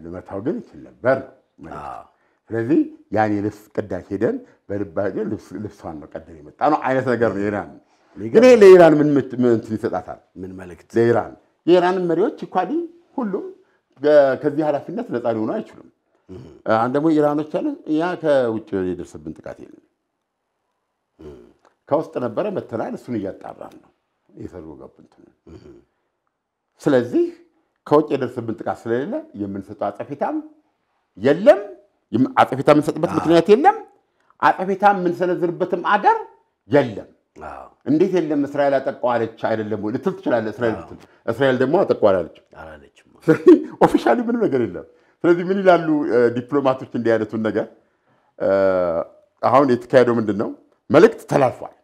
ልመታው ግን ይችል ነበር ነው ስለዚህ ያን የልብስ ቅዳት ሄደን በልባችን ልብሷን መቀደም የመጣ ነው አይነት ነገር ነው። ኢራን ግን ለኢራን ምን እንትን ይሰጣታል? ምን መልእክት ለኢራን? የኢራን መሪዎች እኳዲ ሁሉም ከዚህ ኃላፊነት ነፃ ሊሆኑ አይችሉም። አሁን ደግሞ ኢራኖች አለ ያ ከውጭ የደረሰብን ጥቃት የለም ከውስጥ ነበረ መተናል። እሱን እያጣራን ነው የሰርጎ ገብንት። ስለዚህ ከውጭ የደረሰብን ጥቃት ስለሌለ የምንሰጠው አጸፊታም የለም። አጸፌታ የምንሰጥበት ምክንያት የለም። አጸፌታ የምንሰነዝርበትም አገር የለም። እንዴት የለም? እስራኤል አጠቃዋለች አይደለም ወይ ልትል ትችላለህ። እስራኤል ብትል እስራኤል ደግሞ አጠቃዋላለች ኦፊሻሊ ምንም ነገር የለም። ስለዚህ ምን ይላሉ ዲፕሎማቶች? እንዲህ አይነቱን ነገር አሁን የተካሄደው ምንድን ነው? መልእክት ተላልፏል፣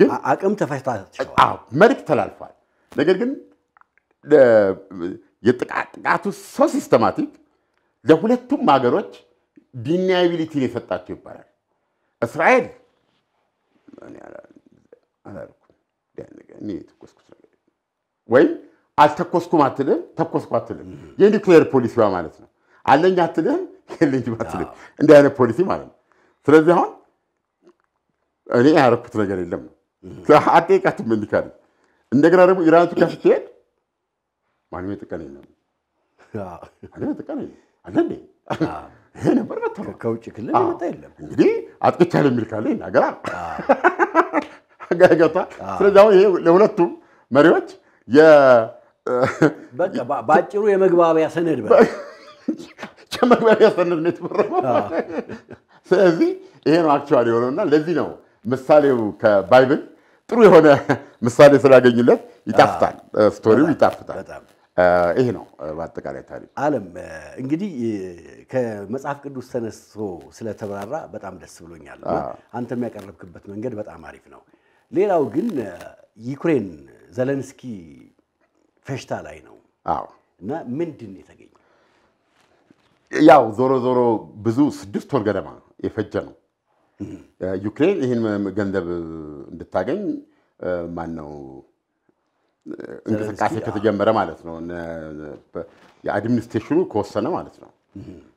ግን አቅም መልእክት ተላልፏል፣ ነገር ግን የጥቃቱ ሰው ሲስተማቲክ ለሁለቱም ሀገሮች ዲናያቢሊቲን የሰጣቸው ይባላል። እስራኤል ወይም አልተኮስኩም አትልም፣ ተኮስኩ አትልም። የኒክሌር ፖሊሲዋ ማለት ነው። አለኝ አትልም፣ የለኝም አትልም። እንዲህ አይነት ፖሊሲ ማለት ነው። ስለዚህ አሁን እኔ ያረኩት ነገር የለም ነው አጠቃትም እንዲካል እንደገና ደግሞ ኢራን ከፍትሄድ ማንም የጥቀን የለም ማንም የጥቀን የለም አለ [LAUGHS] ይሄ ነበር መተው ከውጭ ክልል የመጣ የለም። እንግዲህ አጥቅቻለሁ የሚል ካለ ይናገራ [LAUGHS] ገታ። ስለዚህ አሁን ይሄ ለሁለቱም መሪዎች በአጭሩ የመግባቢያ ሰነድ [LAUGHS] መግባቢያ ሰነድ ነው የተፈረመው። ስለዚህ ይሄ ነው አክቹዋሊ የሆነውና ለዚህ ነው ምሳሌው ከባይብል ጥሩ የሆነ ምሳሌ ስላገኙለት ይጣፍጣል፣ ስቶሪው ይጣፍጣል። ይህ ነው በአጠቃላይ ታሪክ። አለም እንግዲህ ከመጽሐፍ ቅዱስ ተነስቶ ስለተብራራ በጣም ደስ ብሎኛል። አንተ የሚያቀረብክበት መንገድ በጣም አሪፍ ነው። ሌላው ግን ዩክሬን ዘለንስኪ ፌሽታ ላይ ነው እና ምንድን የተገኘ ያው ዞሮ ዞሮ ብዙ ስድስት ወር ገደማ የፈጀ ነው ዩክሬን ይህን ገንዘብ እንድታገኝ ማን ነው እንቅስቃሴ ከተጀመረ ማለት ነው። የአድሚኒስትሬሽኑ ከወሰነ ማለት ነው።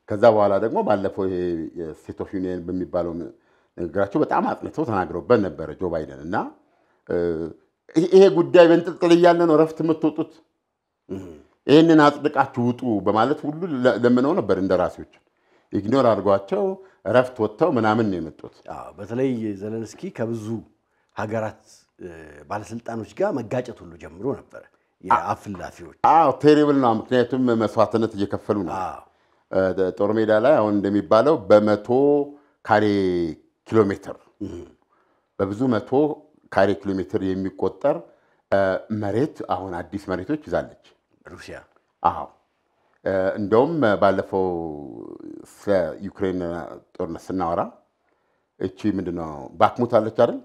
ከዛ በኋላ ደግሞ ባለፈው ይሄ ስቴት ኦፍ ዩኒየን በሚባለው ንግግራቸው በጣም አጥንተው ተናግረውበት ነበረ ጆ ባይደን እና ይሄ ጉዳይ በንጥልጥል እያለ ነው እረፍት የምትወጡት፣ ይህንን አጽድቃችሁ ውጡ በማለት ሁሉ ለምነው ነበር እንደራሴዎች። ኢግኖር አድርጓቸው እረፍት ወጥተው ምናምን ነው የመጡት። በተለይ ዘለንስኪ ከብዙ ሀገራት ባለስልጣኖች ጋር መጋጨት ሁሉ ጀምሮ ነበረ። የአፍላፊዎች አዎ፣ ቴሪብል ነው። ምክንያቱም መስዋዕትነት እየከፈሉ ነው። ጦር ሜዳ ላይ አሁን እንደሚባለው በመቶ ካሬ ኪሎ ሜትር በብዙ መቶ ካሬ ኪሎ ሜትር የሚቆጠር መሬት አሁን አዲስ መሬቶች ይዛለች ሩሲያ። አዎ እንደውም ባለፈው ስለ ዩክሬን ጦርነት ስናወራ እቺ ምንድነው ባክሙት አለች አይደል?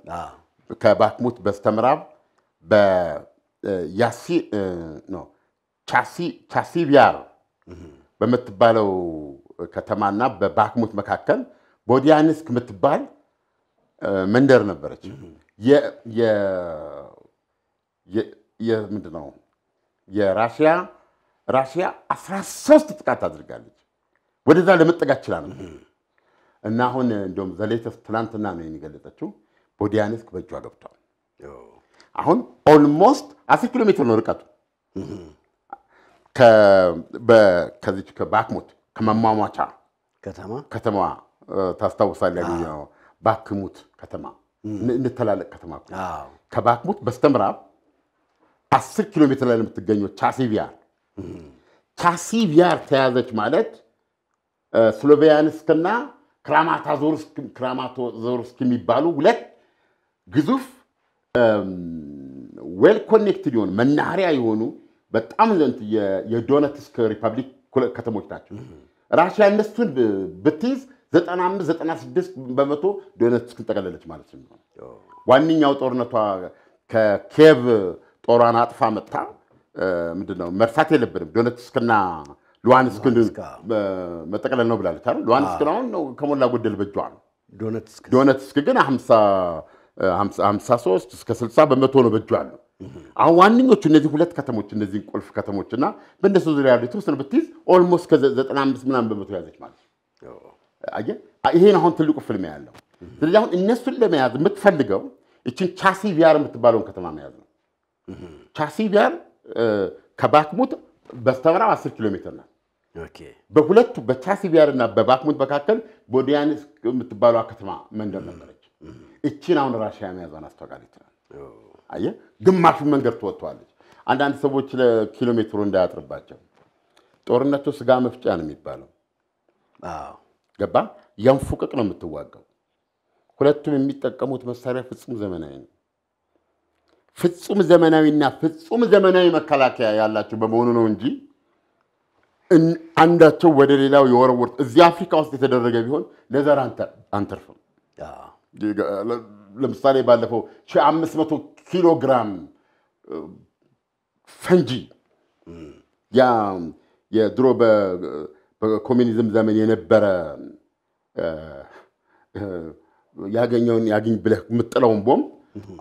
ከባክሙት በስተምዕራብ ቻሲቢያር በምትባለው ከተማና በባክሙት መካከል ቦዲያንስክ የምትባል መንደር ነበረች። ምንድነው የራሽያ ራሽያ 13 ጥቃት አድርጋለች። ወደዛ ለመጠጋት ችላ እና አሁን እንዲሁም ዘሌተስ ትናንትና ነው የሚገለጠችው ወዲያኔስክ በእጇ ገብቷል። አሁን ኦልሞስት አስር ኪሎ ሜትር ነው ርቀቱ ከዚች ከባክሙት ከመሟሟቻ ከተማ ከተማ ታስታውሳለህ ያገኘው ባክሙት ከተማ እንተላለቅ ከተማ ከባክሙት በስተምራብ አስር ኪሎ ሜትር ላይ የምትገኘው ቻሲቪያር ቻሲቪያር ተያዘች ማለት ስሎቪያንስክና ክራማቶርስክ የሚባሉ ሁለት ግዙፍ ዌል ኮኔክትድ የሆኑ መናኸሪያ የሆኑ በጣም ዘንት የዶነትስክ ሪፐብሊክ ከተሞች ናቸው። ራሽያ እነሱን ብትይዝ 95 96 በመቶ ዶነትስክን ጠቀለለች ማለት ነው። ዋነኛው ጦርነቷ ከኬቭ ጦሯን አጥፋ መጥታ ምንድን መርሳት የለብንም ዶነትስክና ሉዋንስክ መጠቀለል ነው ብላለች አይደል? ሉዋንስክ አሁን ከሞላ ጎደል በጇ ነው። ዶነትስክ ግን 50 53 እስከ 60 በመቶ ነው በእጁ አሉ። አሁን ዋነኞቹ እነዚህ ሁለት ከተሞች እነዚህ ቁልፍ ከተሞች እና በእነሱ ዙሪያ ያሉ የተወሰነ ብትይዝ ኦልሞስት ከ95 ምናምን በመቶ ያዘች ማለት ነው። ይሄን አሁን ትልቁ ፍልሚያ ያለው። ስለዚህ አሁን እነሱን ለመያዝ የምትፈልገው እችን ቻሲ ቪያር የምትባለውን ከተማ መያዝ ነው። ቻሲ ቪያር ከባክሙት በስተምራብ 10 ኪሎ ሜትር ናት። በሁለቱ በቻሲ ቢያር እና በባክሙት መካከል ቦዲያንስ የምትባለዋ ከተማ መንደር ነበረች። እቺን አሁን ራሽያ መያዟን አስተዋቃል ይችላል። አየህ ግማሹን መንገድ ትወጥተዋለች። አንዳንድ ሰዎች ለኪሎ ሜትሩ እንዳያጥርባቸው ጦርነቱ ስጋ መፍጫ ነው የሚባለው። ገባ ያን ፉቅቅ ነው የምትዋጋው። ሁለቱም የሚጠቀሙት መሳሪያ ፍጹም ዘመናዊ ነው። ፍጹም ዘመናዊና ፍጹም ዘመናዊ መከላከያ ያላቸው በመሆኑ ነው እንጂ አንዳቸው ወደ ሌላው የወረወርት እዚህ አፍሪካ ውስጥ የተደረገ ቢሆን ለዘር አንተርፍም። ለምሳሌ ባለፈው 1500 ኪሎ ግራም ፈንጂ ያ የድሮ በኮሚኒዝም ዘመን የነበረ ያገኘውን ያግኝ ብለህ የምጥለውን ቦምብ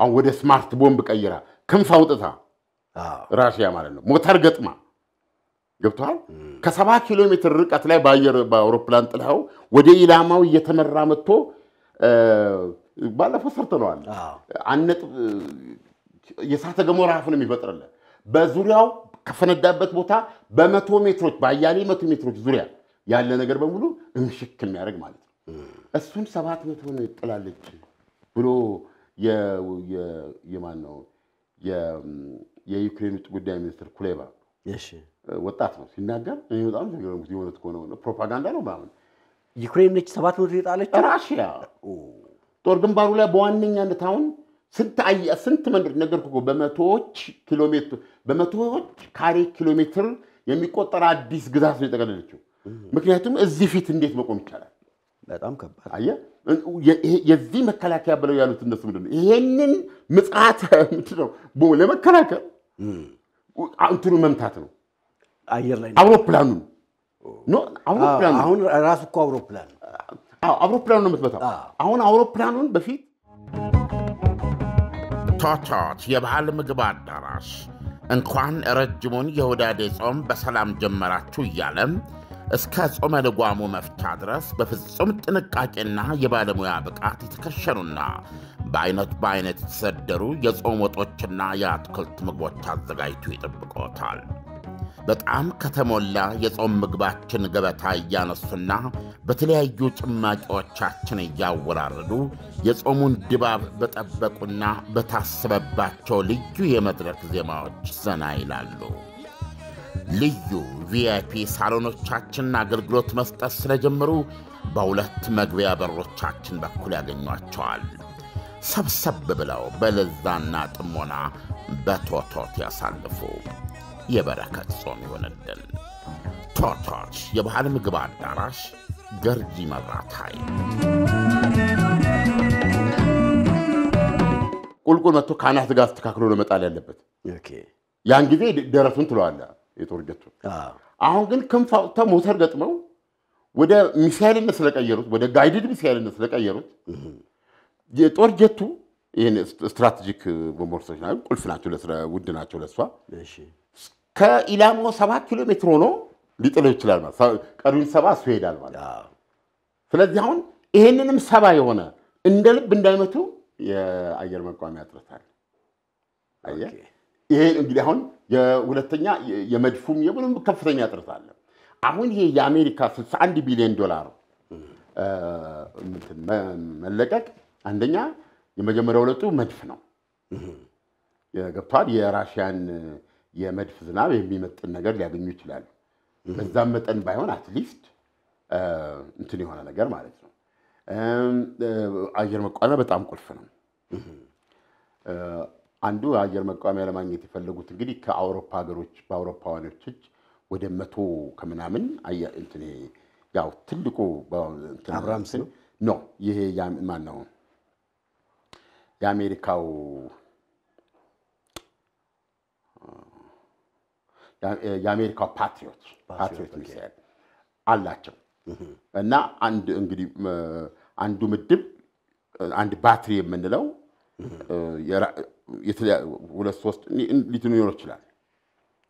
አሁን ወደ ስማርት ቦምብ ቀይራ ክንፍ አውጥታ ራሽያ ማለት ነው ሞተር ገጥማ ገብተዋል። ከሰባ ኪሎ ሜትር ርቀት ላይ በአየር በአውሮፕላን ጥለው ወደ ኢላማው እየተመራ መጥቶ ባለፈው ሰርተነዋል። አንድ ነጥብ የእሳተ ገሞራ አፍ የሚፈጥርለ በዙሪያው ከፈነዳበት ቦታ በመቶ ሜትሮች በአያሌ መቶ ሜትሮች ዙሪያ ያለ ነገር በሙሉ እምሽክ የሚያደርግ ማለት ነው። እሱን ሰባት መቶ ነው ይጥላለች ብሎ የማን ነው የዩክሬን ውጭ ጉዳይ ሚኒስትር ኩሌባ ወጣት ነው ሲናገር እኔ በጣም የሆነ ፕሮፓጋንዳ ነው ምናምን ዩክሬን ነች ሰባት መቶ የጣለች ራሽያ ጦር ግንባሩ ላይ በዋነኛነት አሁን ስንት አያ ስንት መንደር ነገርኩ በመቶዎች ኪሎ ሜትር በመቶዎች ካሬ ኪሎ ሜትር የሚቆጠር አዲስ ግዛት ነው የጠቀለለችው። ምክንያቱም እዚህ ፊት እንዴት መቆም ይቻላል? በጣም ከባድ አየ የዚህ መከላከያ ብለው ያሉት እነሱ ምንድን ነው? ይሄንን ምጽት [LAUGHS] ምንድን ለመከላከል እንትኑ መምታት ነው አየር ላይ አውሮፕላኑን አሁን ራሱ እኮ አውሮፕላን አውሮፕላኑ ነው የምትመታው። አሁን አውሮፕላኑን በፊት ቶቶት የበዓል ምግብ አዳራሽ እንኳን ረጅሙን የሁዳዴ ጾም በሰላም ጀመራችሁ እያለም እስከ ጾመ ልጓሙ መፍቻ ድረስ በፍጹም ጥንቃቄና የባለሙያ ብቃት የተከሸኑና በአይነት በአይነት የተሰደሩ የጾም ወጦችና የአትክልት ምግቦች አዘጋጅቶ ይጠብቆታል። በጣም ከተሞላ የጾም ምግባችን ገበታ እያነሱና በተለያዩ ጭማቂዎቻችን እያወራረዱ የጾሙን ድባብ በጠበቁና በታሰበባቸው ልዩ የመድረክ ዜማዎች ዘና ይላሉ። ልዩ ቪአይፒ ሳሎኖቻችንን አገልግሎት መስጠት ስለጀመሩ በሁለት መግቢያ በሮቻችን በኩል ያገኟቸዋል። ሰብሰብ ብለው በለዛና ጥሞና በቶቶት ያሳልፉ። የበረከት ጾም ይሆንልን። ቶርቶች የባህል ምግብ አዳራሽ ገርጂ መብራት ኃይል ቁልቁል መጥቶ ከአናት ጋር አስተካክሎ ነው መጣል ያለበት። ያን ጊዜ ደረቱን ትለዋለህ የጦር ጀቱ አሁን ግን ክንፍ አውጥተው ሞተር ገጥመው ወደ ሚሳይልነት ስለቀየሩት ወደ ጋይድድ ሚሳይልነት ስለቀየሩት የጦር ጀቱ ይህን ስትራቴጂክ ቦምቦርሶች ቁልፍ ናቸው፣ ውድ ናቸው ለእሷ ከኢላሞ ሰባት ኪሎ ሜትር ሆኖ ሊጥለው ይችላል ማለት ቀሪውን ሰባ እሱ ይሄዳል ማለት ስለዚህ አሁን ይሄንንም ሰባ የሆነ እንደ ልብ እንዳይመቱ የአየር መቋሚያ እጥረት አለ። ይሄ እንግዲህ አሁን የሁለተኛ የመድፉም የምንም ከፍተኛ እጥረት አለ። አሁን ይሄ የአሜሪካ 61 ቢሊዮን ዶላር መለቀቅ አንደኛ የመጀመሪያ ሁለቱ መድፍ ነው ገብቷል የራሽያን የመድፍ ዝናብ የሚመጥን ነገር ሊያገኙ ይችላሉ። በዛም መጠን ባይሆን አትሊስት እንትን የሆነ ነገር ማለት ነው። አየር መቋሚያ በጣም ቁልፍ ነው። አንዱ የአየር መቋሚያ ለማግኘት የፈለጉት እንግዲህ ከአውሮፓ ሀገሮች በአውሮፓውያኖች እጅ ወደ መቶ ከምናምን ያው ትልቁ አብራምስ ነው። ይሄ ማን ነው የአሜሪካው የአሜሪካው ፓትሪዮት ፓትሪዮት ሚሳኤል አላቸው እና አንድ እንግዲህ አንዱ ምድብ አንድ ባትሪ የምንለው ሁለት ሶስት ሊኖር ይችላል።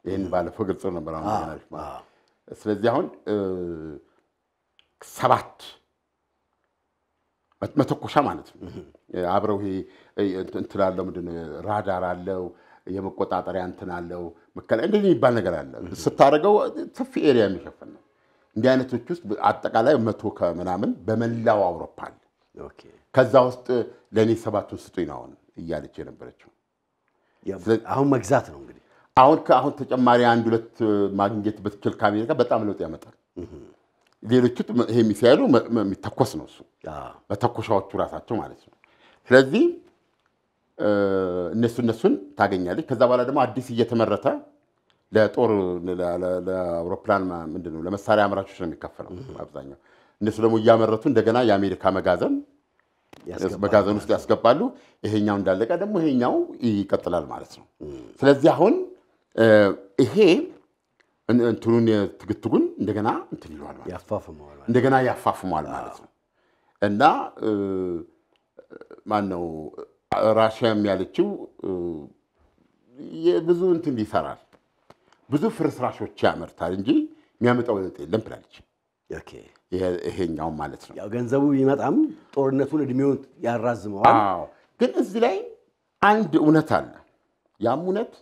ይህን ባለፈው ግልጽ ነበር። ስለዚህ አሁን ሰባት መተኮሻ ማለት ነው። አብረው ይሄ እንትላለው ምንድን ነው ራዳር አለው የመቆጣጠሪያ እንትን አለው መከላከያ እንደዚህ የሚባል ነገር አለ። ስታደርገው ሰፊ ኤሪያ የሚሸፍን ነው። እንዲህ አይነቶች ውስጥ አጠቃላይ መቶ ከምናምን በመላው አውሮፓ አለ። ከዛ ውስጥ ለእኔ ሰባቱን ስጡኝ ነው አሁን እያለች የነበረችው። አሁን መግዛት ነው እንግዲህ አሁን ከአሁን ተጨማሪ አንድ ሁለት ማግኘት ብትችል ከአሜሪካ በጣም ለውጥ ያመጣል። ሌሎቹ ይሄ ሚሳይሉ የሚተኮስ ነው እሱ በተኮሻዎቹ ራሳቸው ማለት ነው። ስለዚህ እነሱ እነሱን ታገኛለች። ከዛ በኋላ ደግሞ አዲስ እየተመረተ ለጦር ለአውሮፕላን ምንድን ነው ለመሳሪያ አምራቾች ነው የሚከፈለው አብዛኛው። እነሱ ደግሞ እያመረቱ እንደገና የአሜሪካ መጋዘን መጋዘን ውስጥ ያስገባሉ። ይሄኛው እንዳለቀ ደግሞ ይሄኛው ይቀጥላል ማለት ነው። ስለዚህ አሁን ይሄ እንትኑን ትግትጉን እንደገና እንትን ይለዋል ማለት እንደገና ያፋፍመዋል ማለት ነው እና ማን ነው ራሽያም ያለችው ብዙ እንትን ይሰራል፣ ብዙ ፍርስራሾች ያመርታል እንጂ የሚያመጣው ለውጥ የለም ብላለች። ይሄኛው ማለት ነው። ገንዘቡ ቢመጣም ጦርነቱን እድሜውን ያራዝመዋል። ግን እዚህ ላይ አንድ እውነት አለ። ያም እውነት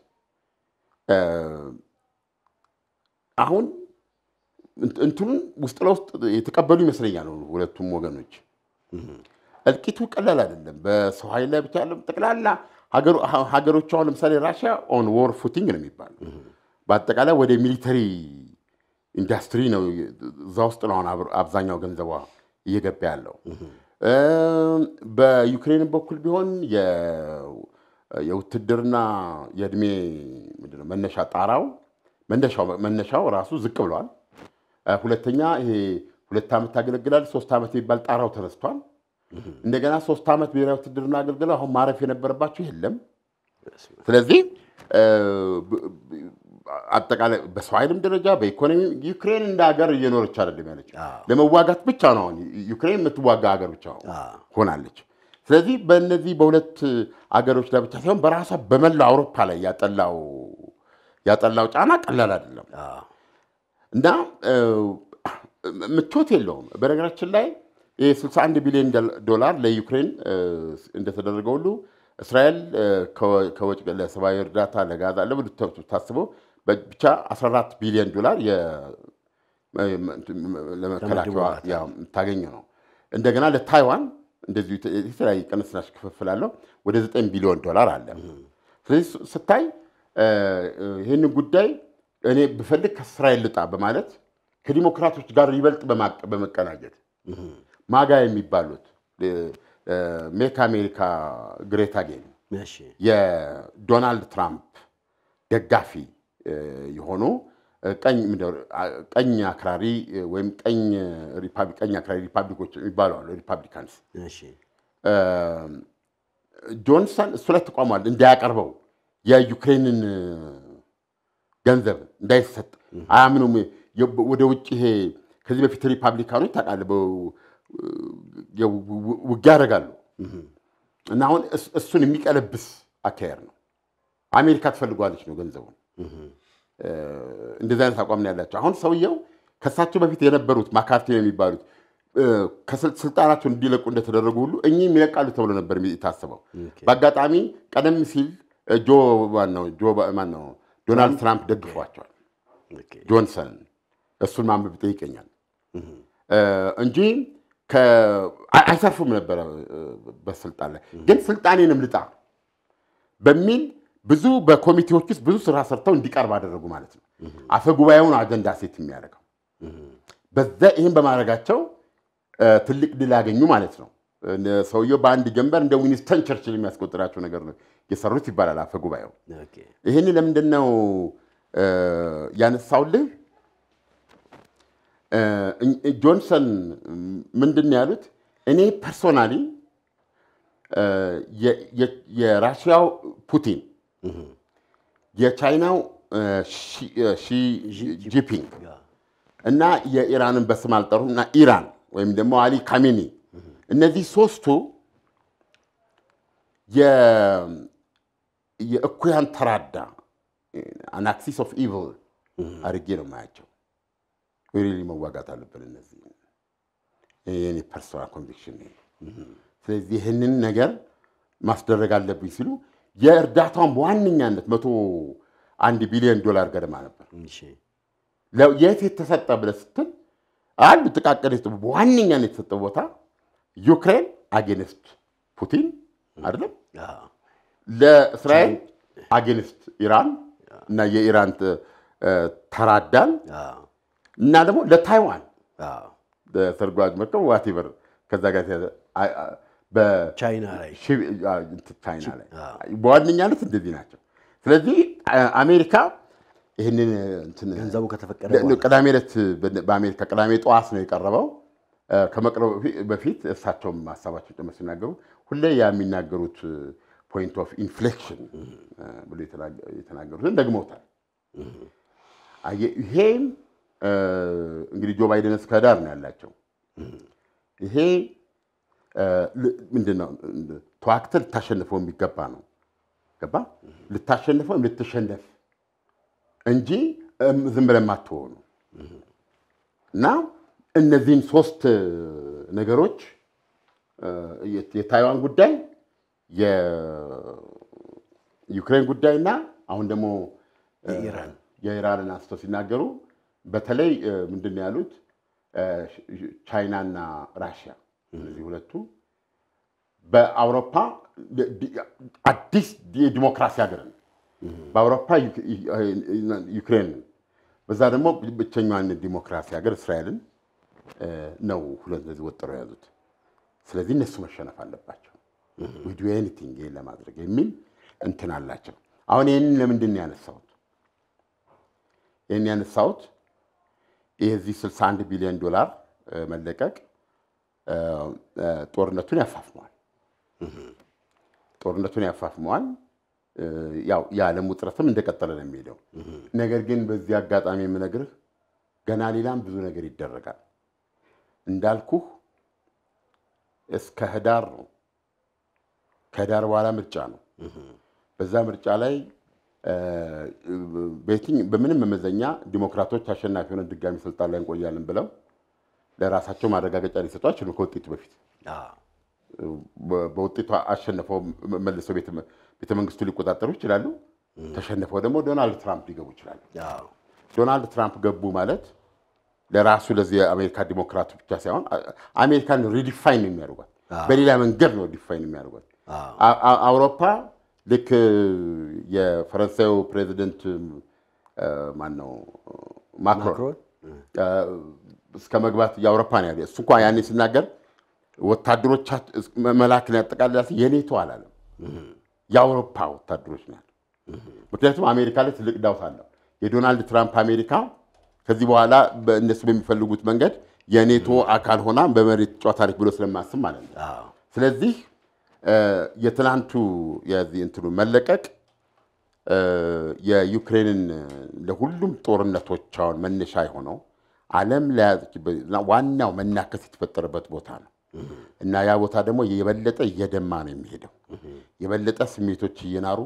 አሁን እንትኑን ውስጥ ለውስጥ የተቀበሉ ይመስለኛል ሁለቱም ወገኖች እልቂቱ ቀላል አይደለም። በሰው ኃይል ላይ ብቻ ያለም ጠቅላላ ሀገሮቿ አሁን ለምሳሌ ራሽያ ኦን ዎር ፉቲንግ ነው የሚባለው። በአጠቃላይ ወደ ሚሊተሪ ኢንዱስትሪ ነው እዛ ውስጥ ነው አሁን አብዛኛው ገንዘቧ እየገባ ያለው። በዩክሬን በኩል ቢሆን የውትድርና የእድሜ መነሻ ጣራው መነሻው ራሱ ዝቅ ብለዋል። ሁለተኛ ይሄ ሁለት ዓመት ታገለግላል ሶስት ዓመት የሚባል ጣራው ተነስቷል። እንደገና ሶስት ዓመት ብሔራዊ ውትድርና አገልግለው አሁን ማረፍ የነበረባቸው የለም። ስለዚህ አጠቃላይ በሰው ኃይልም ደረጃ በኢኮኖሚ ዩክሬን እንደ ሀገር እየኖረች አይደለም ያለች፣ ለመዋጋት ብቻ ነው አሁን ዩክሬን የምትዋጋ ሀገር ብቻ ሆናለች። ስለዚህ በእነዚህ በሁለት አገሮች ላይ ብቻ ሳይሆን በራሷ በመላው አውሮፓ ላይ ያጠላው ያጠላው ጫና ቀላል አይደለም እና ምቾት የለውም በነገራችን ላይ ይህ 61 ቢሊዮን ዶላር ለዩክሬን እንደተደረገ ሁሉ እስራኤል ከወጪ ለሰብአዊ እርዳታ ለጋዛ ለብሉ ታስበው ብቻ 14 ቢሊዮን ዶላር ለመከላከያ የምታገኘ ነው። እንደገና ለታይዋን እንደዚሁ የተለያየ ቀነስናሽ ክፍፍል አለው ወደ 9 ቢሊዮን ዶላር አለ። ስለዚህ ስታይ ይህን ጉዳይ እኔ ብፈልግ ከእስራኤል ልጣ በማለት ከዲሞክራቶች ጋር ይበልጥ በመቀናጀት ማጋ የሚባሉት ሜክ አሜሪካ ግሬት አጌን የዶናልድ ትራምፕ ደጋፊ የሆኑ ቀኝ አክራሪ ወይም ቀኝ አክራሪ ሪፐብሊኮች የሚባሉ አሉ፣ ሪፓብሊካንስ ጆንሰን እሱ ላይ ተቋሟል እንዳያቀርበው የዩክሬንን ገንዘብ እንዳይሰጥ አያምኑም። ወደ ውጭ ይሄ ከዚህ በፊት ሪፐብሊካኖች ታውቃለህ ውጊያ ያደርጋሉ እና አሁን እሱን የሚቀለብስ አካሄድ ነው። አሜሪካ ትፈልገዋለች ነው ገንዘቡን። እንደዚህ አይነት አቋም ነው ያላቸው። አሁን ሰውየው ከሳቸው በፊት የነበሩት ማካርቲ የሚባሉት ከስልጣናቸው እንዲለቁ እንደተደረጉ ሁሉ እኚህም ይለቃሉ ተብሎ ነበር የታሰበው። በአጋጣሚ ቀደም ሲል ጆ ማነው ማነው ዶናልድ ትራምፕ ደግፏቸዋል። ጆንሰን እሱን ማንበብ ይጠይቀኛል እንጂ አይሰርፉም ነበረ በስልጣን ላይ ግን ስልጣኔንም ልጣ በሚል ብዙ በኮሚቴዎች ውስጥ ብዙ ስራ ሰርተው እንዲቀርብ አደረጉ ማለት ነው። አፈ ጉባኤውን አጀንዳ ሴት የሚያደርገው በዛ ይህን በማድረጋቸው ትልቅ ድል ያገኙ ማለት ነው። ሰውየው በአንድ ጀንበር እንደ ዊኒስተን ቸርችል የሚያስቆጥራቸው ነገር ነው የሰሩት ይባላል አፈ ጉባኤው። ይህን ለምንድን ነው ያነሳውልህ? ጆንሰን ምንድን ያሉት እኔ ፐርሶናሊ የራሽያው ፑቲን የቻይናው ሺጂፒንግ እና የኢራንን በስም አልጠሩም እና ኢራን ወይም ደግሞ አሊ ካሚኒ እነዚህ ሶስቱ የእኩያን ተራዳ አናክሲስ ኦፍ ኢቭል አድርጌ ነው ማያቸው። ሪሊ መዋጋት አለብን። እነዚህ የኔ ፐርሶናል ኮንቪክሽን። ስለዚህ ይህንን ነገር ማስደረግ አለብኝ ሲሉ የእርዳታውን በዋነኛነት መቶ አንድ ቢሊዮን ዶላር ገደማ ነበር። የት የተሰጠ ብለህ ስትል አንድ ጥቃቅን የተሰጠ በዋነኛነት የተሰጠ ቦታ ዩክሬን አጌንስት ፑቲን አይደለም፣ ለእስራኤል አጌንስት ኢራን እና የኢራን ተራዳን እና ደግሞ ለታይዋን ተርጓጅ መጥተው ዋቴቨር ከዛ ጋር በቻይና ላይ በዋነኛነት እንደዚህ ናቸው። ስለዚህ አሜሪካ ይህንን ገንዘቡ ከተፈቀደ ቅዳሜ ዕለት በአሜሪካ ቅዳሜ ጠዋት ነው የቀረበው። ከመቅረቡ በፊት እሳቸውም ሀሳባቸው ጭምር ሲናገሩ ሁሌ የሚናገሩት ፖይንት ኦፍ ኢንፍሌክሽን ብሎ የተናገሩትን ደግመውታል። ይሄም እንግዲህ ጆ ባይደን እስከ ዳር ነው ያላቸው። ይሄ ምንድነው ተዋክተ ልታሸንፈው የሚገባ ነው። ገባ ልታሸንፈው ልትሸነፍ እንጂ ዝም ብለህ የማትሆ ነው። እና እነዚህን ሶስት ነገሮች የታይዋን ጉዳይ፣ የዩክሬን ጉዳይ እና አሁን ደግሞ የኢራንን አንስቶ ሲናገሩ በተለይ ምንድን ነው ያሉት ቻይናና ራሽያ እነዚህ ሁለቱ በአውሮፓ አዲስ የዲሞክራሲ ሀገር በአውሮፓ ዩክሬን በዛ ደግሞ ብቸኛዋን ዲሞክራሲ ሀገር እስራኤልን ነው ሁለት እነዚህ ወጥረው የያዙት። ስለዚህ እነሱ መሸነፍ አለባቸው ዊድ ኤኒቲንግ ለማድረግ የሚል እንትን አላቸው። አሁን ይህንን ለምንድን ነው ያነሳሁት? ይህን ያነሳሁት የዚህ 61 ቢሊዮን ዶላር መለቀቅ ጦርነቱን ያፋፍመዋል ጦርነቱን ያፋፍመዋል። ያው የዓለም ውጥረትም እንደቀጠለ ነው የሚሄደው። ነገር ግን በዚህ አጋጣሚ የምነግርህ ገና ሌላም ብዙ ነገር ይደረጋል። እንዳልኩህ እስከ ህዳር ነው። ከህዳር በኋላ ምርጫ ነው። በዛ ምርጫ ላይ በምንም መመዘኛ ዲሞክራቶች አሸናፊ ሆነን ድጋሚ ስልጣን ላይ እንቆያለን ብለው ለራሳቸው ማረጋገጫ ሊሰጡ አይችሉም። ከውጤቱ በፊት በውጤቱ አሸንፈው መልሰው ቤተመንግስቱ ሊቆጣጠሩ ይችላሉ። ተሸንፈው ደግሞ ዶናልድ ትራምፕ ሊገቡ ይችላሉ። ዶናልድ ትራምፕ ገቡ ማለት ለራሱ ለዚህ የአሜሪካ ዲሞክራት ብቻ ሳይሆን አሜሪካን ሪዲፋይን የሚያደርጓት በሌላ መንገድ ነው ዲፋይን የሚያደርጓት አውሮፓ ልክ የፈረንሳዩ ፕሬዚደንት ማነው ማክሮን እስከ መግባት የአውሮፓ ነው ያለ እሱ እንኳ ያኔ ሲናገር ወታደሮች መላክን ያጠቃልላል የኔቶ አላለም፣ የአውሮፓ ወታደሮች ናል። ምክንያቱም አሜሪካ ላይ ትልቅ ዳውት አለው። የዶናልድ ትራምፕ አሜሪካ ከዚህ በኋላ እነሱ በሚፈልጉት መንገድ የኔቶ አካል ሆና በመሬት ጨዋታለች ብሎ ስለማስብ ማለት ነው። ስለዚህ የትላንቱ የዚህ እንትኑ መለቀቅ የዩክሬንን ለሁሉም ጦርነቶች አሁን መነሻ የሆነው ዓለም ዋናው መናከስ የተፈጠረበት ቦታ ነው እና ያ ቦታ ደግሞ የበለጠ እየደማ ነው የሚሄደው። የበለጠ ስሜቶች እየናሩ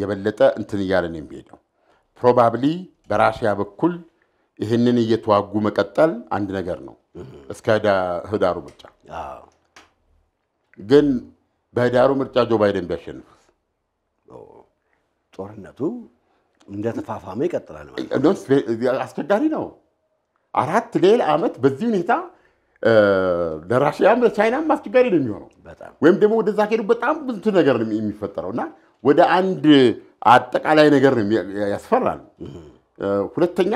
የበለጠ እንትን እያለ ነው የሚሄደው። ፕሮባብሊ በራሽያ በኩል ይህንን እየተዋጉ መቀጠል አንድ ነገር ነው እስከ ህዳሩ ምርጫ ግን በህዳሩ ምርጫ ጆ ባይደን ቢያሸንፉት ጦርነቱ ተፋፋመ ይቀጥላል ማለት አስቸጋሪ ነው። አራት ሌላ ዓመት በዚህ ሁኔታ ለራሽያም ለቻይናም አስቸጋሪ ነው የሚሆነው። ወይም ደግሞ ወደዛ ከሄዱ በጣም ብዙ ነገር ነው የሚፈጠረው እና ወደ አንድ አጠቃላይ ነገር ነው ያስፈራል። ሁለተኛ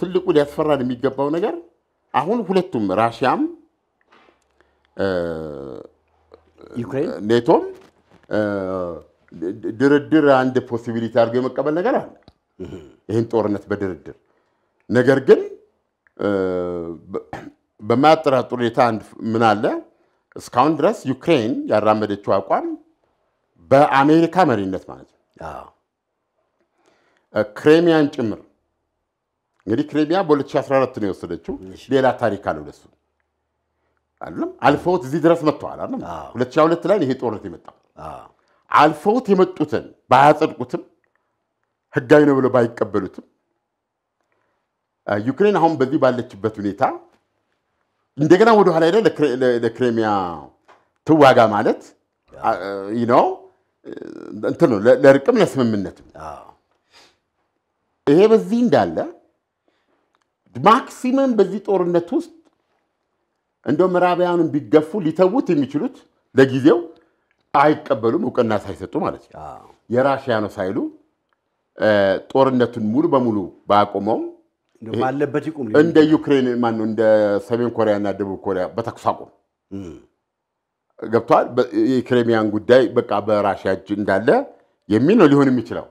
ትልቁ ሊያስፈራል የሚገባው ነገር አሁን ሁለቱም ራሽያም ኔቶም ድርድር አንድ ፖሲቢሊቲ አድርጎ የመቀበል ነገር አለ፣ ይህን ጦርነት በድርድር ነገር ግን በማያጠራጥር ሁኔታ አንድ ምን አለ እስካሁን ድረስ ዩክሬን ያራመደችው አቋም በአሜሪካ መሪነት ማለት ነው ክሬሚያን ጭምር እንግዲህ ክሬሚያ በ2014 ነው የወሰደችው። ሌላ ታሪክ አለው ለሱ አይደለም አልፈውት እዚህ ድረስ መጥተዋል። አይደለም 2022 ላይ ይሄ ጦርነት የመጣው አልፈውት የመጡትን ባያጸድቁትም ህጋዊ ነው ብለው ባይቀበሉትም ዩክሬን አሁን በዚህ ባለችበት ሁኔታ እንደገና ወደ ኋላ ሄደ ለክሬሚያ ትዋጋ ማለት ነው እንትን ነው ለእርቅም ለስምምነትም። ይሄ በዚህ እንዳለ ማክሲመም በዚህ ጦርነት ውስጥ እንደ ምዕራባውያኑን ቢገፉ ሊተዉት የሚችሉት ለጊዜው አይቀበሉም፣ እውቅና ሳይሰጡ ማለት ነው። የራሽያ ነው ሳይሉ ጦርነቱን ሙሉ በሙሉ ባያቆመውም ባለበት ይቁም፣ እንደ ዩክሬን ማነው እንደ ሰሜን ኮሪያ እና ደቡብ ኮሪያ በተኩስ አቁም ገብተዋል። የክሬሚያን ጉዳይ በቃ በራሽያ እጅ እንዳለ የሚል ነው ሊሆን የሚችለው።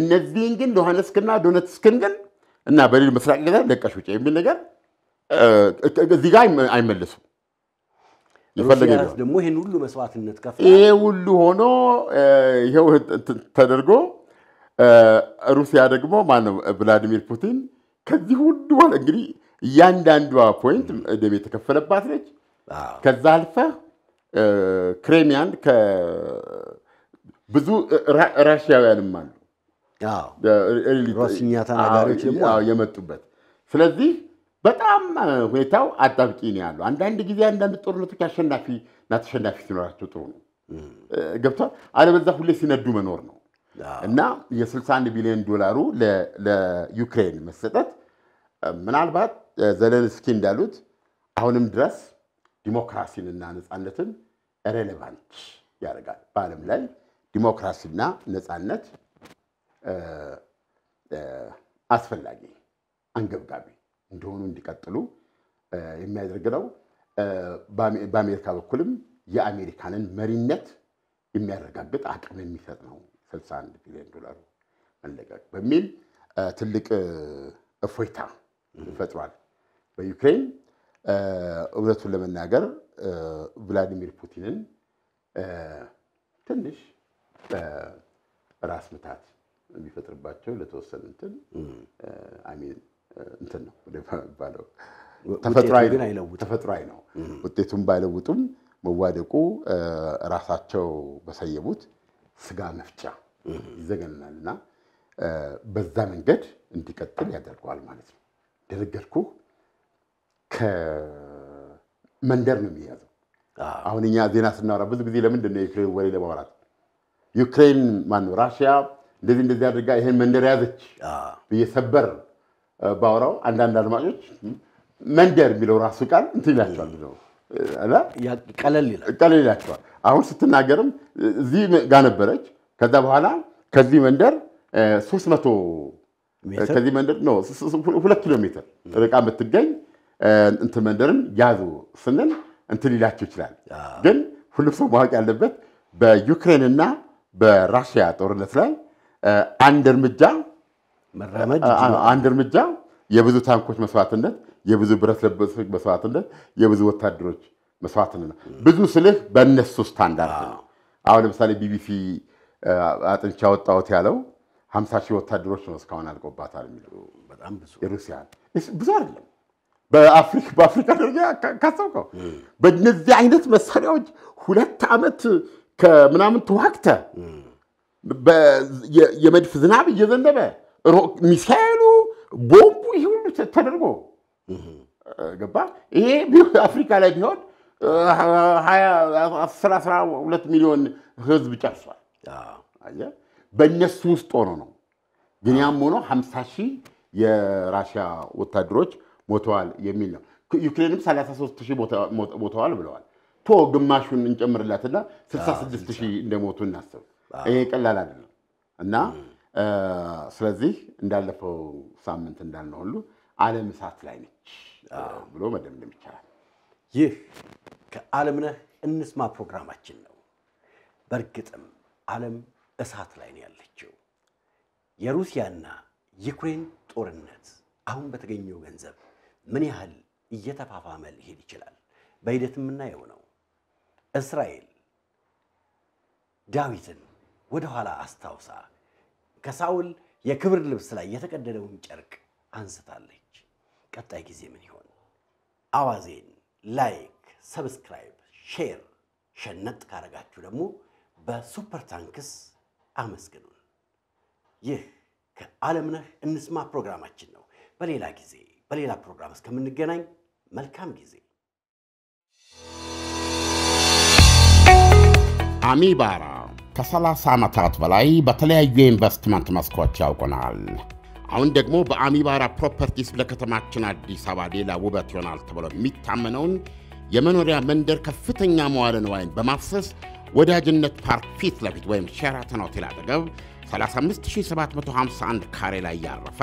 እነዚህን ግን ሉሃንስክና ዶነትስክን ግን እና በሌሎች ምስራቅ ለቀሽ ውጭ የሚል ነገር እዚህ ጋር አይመለሱም። የፈለገ ደግሞ ይሄን ሁሉ መስዋዕትነት ከፍ ይሄ ሁሉ ሆኖ ይኸው ተደርጎ ሩሲያ ደግሞ ማነው ቭላዲሚር ፑቲን ከዚህ ሁሉ በኋላ እንግዲህ እያንዳንዷ ፖይንት ደም የተከፈለባት ነች። ከዛ አልፈ ክሬሚያን ብዙ ራሽያውያንም አሉ ሮሲኛ ተናጋሪዎች የመጡበት ስለዚህ በጣም ሁኔታው አጣብቂኝ ነው ያለው። አንዳንድ ጊዜ አንዳንድ ጦርነቶች አሸናፊና ተሸናፊ ሲኖራቸው ጥሩ ነው ገብቷል። አለበዛ ሁሌ ሲነዱ መኖር ነው እና የ61 ቢሊዮን ዶላሩ ለዩክሬን መሰጠት ምናልባት ዘለንስኪ እንዳሉት አሁንም ድረስ ዲሞክራሲንና ነፃነትን ሬሌቫንት ያደርጋል። በዓለም ላይ ዲሞክራሲና ነፃነት አስፈላጊ አንገብጋቢ እንደሆኑ እንዲቀጥሉ የሚያደርግ ነው። በአሜሪካ በኩልም የአሜሪካንን መሪነት የሚያረጋግጥ አቅም የሚሰጥ ነው። 61 ቢሊዮን ዶላር መለቀቅ በሚል ትልቅ እፎይታ ይፈጥሯል። በዩክሬን እውነቱን ለመናገር ቭላዲሚር ፑቲንን ትንሽ ራስ ምታት የሚፈጥርባቸው ለተወሰነ እንትን አሚን እንትን ነው ባለው ተፈጥሯዊ ግን አይለውጥ ተፈጥሯዊ ነው። ውጤቱን ባይለውጡም መዋደቁ ራሳቸው በሰየሙት ስጋ መፍጫ ይዘገናል እና በዛ መንገድ እንዲቀጥል ያደርገዋል ማለት ነው። ደነገርኩ ከመንደር ነው የሚያዘው። አሁን እኛ ዜና ስናወራ ብዙ ጊዜ ለምንድን ነው የዩክሬን ወሬ ለማውራት ዩክሬን ማነው ራሽያ እንደዚህ እንደዚህ አድርጋ ይሄን መንደር ያዘች ብዬ ሰበር ባውራው አንዳንድ አድማጮች መንደር የሚለው ራሱ ቃል እንትን ይላቸዋል ቀለል ይላቸዋል። አሁን ስትናገርም እዚህ ጋር ነበረች። ከዛ በኋላ ከዚህ መንደር ሶስት መቶ ከዚህ መንደር ሁለት ኪሎ ሜትር ርቃ የምትገኝ እንትን መንደርን ያዙ ስንል እንትን ሊላቸው ይችላል። ግን ሁሉም ሰው ማወቅ ያለበት በዩክሬንና በራሽያ ጦርነት ላይ አንድ እርምጃ አንድ እርምጃ የብዙ ታንኮች መስዋዕትነት፣ የብዙ ብረት ለበሶች መስዋዕትነት፣ የብዙ ወታደሮች መስዋዕትነት ብዙ ስልህ በእነሱ ስታንዳርድ ነው። አሁን ለምሳሌ ቢቢሲ አጥንቻ ወጣት ያለው ሀምሳ ሺህ ወታደሮች ነው እስካሁን አልቆባታል የሚለው ሩሲያ ብዙ አይደለም። በአፍሪካ ደረጃ ካሰብከው በእነዚህ አይነት መሳሪያዎች ሁለት ዓመት ከምናምን ተዋግተ የመድፍ ዝናብ እየዘነበ ሚሳይሉ፣ ቦምቡ ይህ ሁሉ ተደርጎ ገባ። ይሄ አፍሪካ ላይ ቢሆን አስራ ሁለት ሚሊዮን ህዝብ ጨርሷል። በእነሱ ውስጥ ሆኖ ነው። ግን ያም ሆኖ ሀምሳ ሺህ የራሽያ ወታደሮች ሞተዋል የሚል ነው። ዩክሬንም 33 ሺህ ሞተዋል ብለዋል። ቶ ግማሹን እንጨምርላትና 66 ሺህ እንደሞቱ እናስብ። ይሄ ቀላል አይደለም እና ስለዚህ እንዳለፈው ሳምንት እንዳልነው ሁሉ ዓለም እሳት ላይ ነች ብሎ መደምደም ይቻላል። ይህ ከዓለምነህ እንስማ ፕሮግራማችን ነው። በእርግጥም ዓለም እሳት ላይ ነው ያለችው። የሩሲያና ዩክሬን ጦርነት አሁን በተገኘው ገንዘብ ምን ያህል እየተፋፋመ ሊሄድ ይችላል? በሂደት የምናየው ነው። እስራኤል ዳዊትን ወደኋላ አስታውሳ ከሳውል የክብር ልብስ ላይ የተቀደደውን ጨርቅ አንስታለች። ቀጣይ ጊዜ ምን ይሆን? አዋዜን ላይክ፣ ሰብስክራይብ፣ ሼር ሸነጥ ካረጋችሁ ደግሞ በሱፐር ታንክስ አመስግኑን። ይህ ከዓለምነህ እንስማ ፕሮግራማችን ነው። በሌላ ጊዜ በሌላ ፕሮግራም እስከምንገናኝ መልካም ጊዜ። አሚባራ ከ30 ዓመታት በላይ በተለያዩ የኢንቨስትመንት መስኮች ያውቁናል። አሁን ደግሞ በአሚባራ ፕሮፐርቲስ ለከተማችን አዲስ አበባ ሌላ ውበት ይሆናል ተብሎ የሚታመነውን የመኖሪያ መንደር ከፍተኛ መዋለ ንዋይን በማፍሰስ ወዳጅነት ፓርክ ፊት ለፊት ወይም ሼራተን ሆቴል አጠገብ 35751 ካሬ ላይ ያረፈ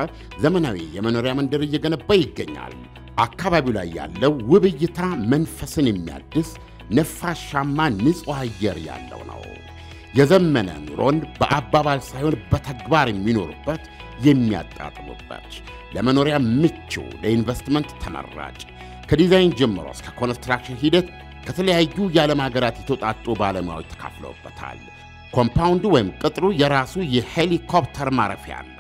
ዘመናዊ የመኖሪያ መንደር እየገነባ ይገኛል። አካባቢው ላይ ያለው ውብ እይታ መንፈስን የሚያድስ ነፋሻማ ንጹሕ አየር ያለው ነው። የዘመነ ኑሮን በአባባል ሳይሆን በተግባር የሚኖሩበት የሚያጣጥሙበት፣ ለመኖሪያ ምቹ፣ ለኢንቨስትመንት ተመራጭ ከዲዛይን ጀምሮ እስከ ኮንስትራክሽን ሂደት ከተለያዩ የዓለም ሀገራት የተውጣጡ ባለሙያዎች ተካፍለውበታል። ኮምፓውንዱ ወይም ቅጥሩ የራሱ የሄሊኮፕተር ማረፊያ ነው።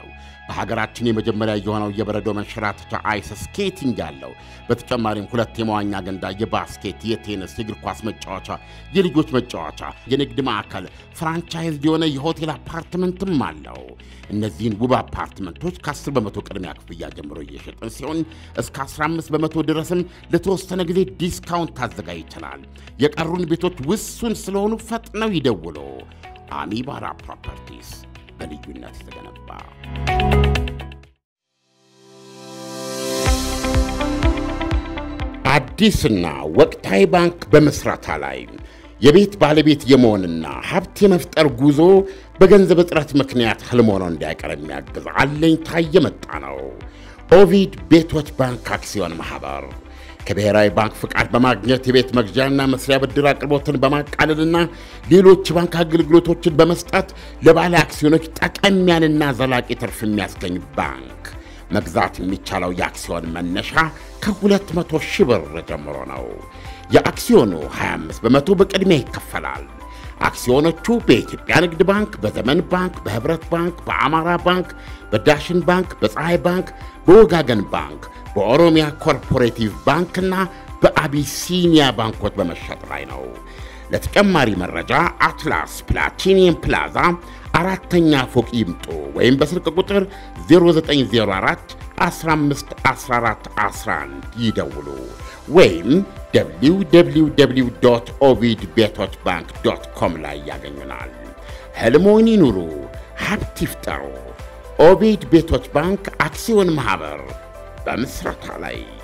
በሀገራችን የመጀመሪያ የሆነው የበረዶ መንሸራተቻ አይስ ስኬቲንግ አለው። በተጨማሪም ሁለት የመዋኛ ገንዳ፣ የባስኬት፣ የቴኒስ፣ የእግር ኳስ መጫወቻ፣ የልጆች መጫወቻ፣ የንግድ ማዕከል፣ ፍራንቻይዝ የሆነ የሆቴል አፓርትመንትም አለው። እነዚህን ውብ አፓርትመንቶች ከ10 በመቶ ቅድሚያ ክፍያ ጀምሮ እየሸጥን ሲሆን እስከ 15 በመቶ ድረስም ለተወሰነ ጊዜ ዲስካውንት ታዘጋጅ ይችላል። የቀሩን ቤቶች ውሱን ስለሆኑ ፈጥነው ይደውሉ። አሚባራ ፕሮፐርቲስ በልዩነት የተገነባ አዲስና ወቅታዊ ባንክ በመስራታ ላይ የቤት ባለቤት የመሆንና ሀብት የመፍጠር ጉዞ በገንዘብ እጥረት ምክንያት ህልም ሆኖ እንዳይቀር የሚያግዝ አለኝታ የመጣ ነው። ኦቪድ ቤቶች ባንክ አክሲዮን ማህበር። ከብሔራዊ ባንክ ፍቃድ በማግኘት የቤት መግዣና መስሪያ ብድር አቅርቦትን በማቃለልና ሌሎች የባንክ አገልግሎቶችን በመስጠት ለባለ አክሲዮኖች ጠቀም ያለና ዘላቂ ትርፍ የሚያስገኝ ባንክ መግዛት የሚቻለው የአክሲዮን መነሻ ከ200 ሺህ ብር ጀምሮ ነው። የአክሲዮኑ 25 በመቶ በቅድሚያ ይከፈላል። አክሲዮኖቹ በኢትዮጵያ ንግድ ባንክ፣ በዘመን ባንክ፣ በህብረት ባንክ፣ በአማራ ባንክ፣ በዳሽን ባንክ፣ በፀሐይ ባንክ፣ በወጋገን ባንክ በኦሮሚያ ኮርፖሬቲቭ ባንክና በአቢሲኒያ ባንኮች በመሸጥ ላይ ነው። ለተጨማሪ መረጃ አትላስ ፕላቲኒየም ፕላዛ አራተኛ ፎቅ ይምጡ ወይም በስልክ ቁጥር 0904151411 ይደውሉ ወይም www ኦቪድ ቤቶች ባንክ ዶት ኮም ላይ ያገኙናል። ህልሞን ይኑሩ፣ ሀብት ይፍጠሩ። ኦቪድ ቤቶች ባንክ አክሲዮን ማኅበር بمثرة علي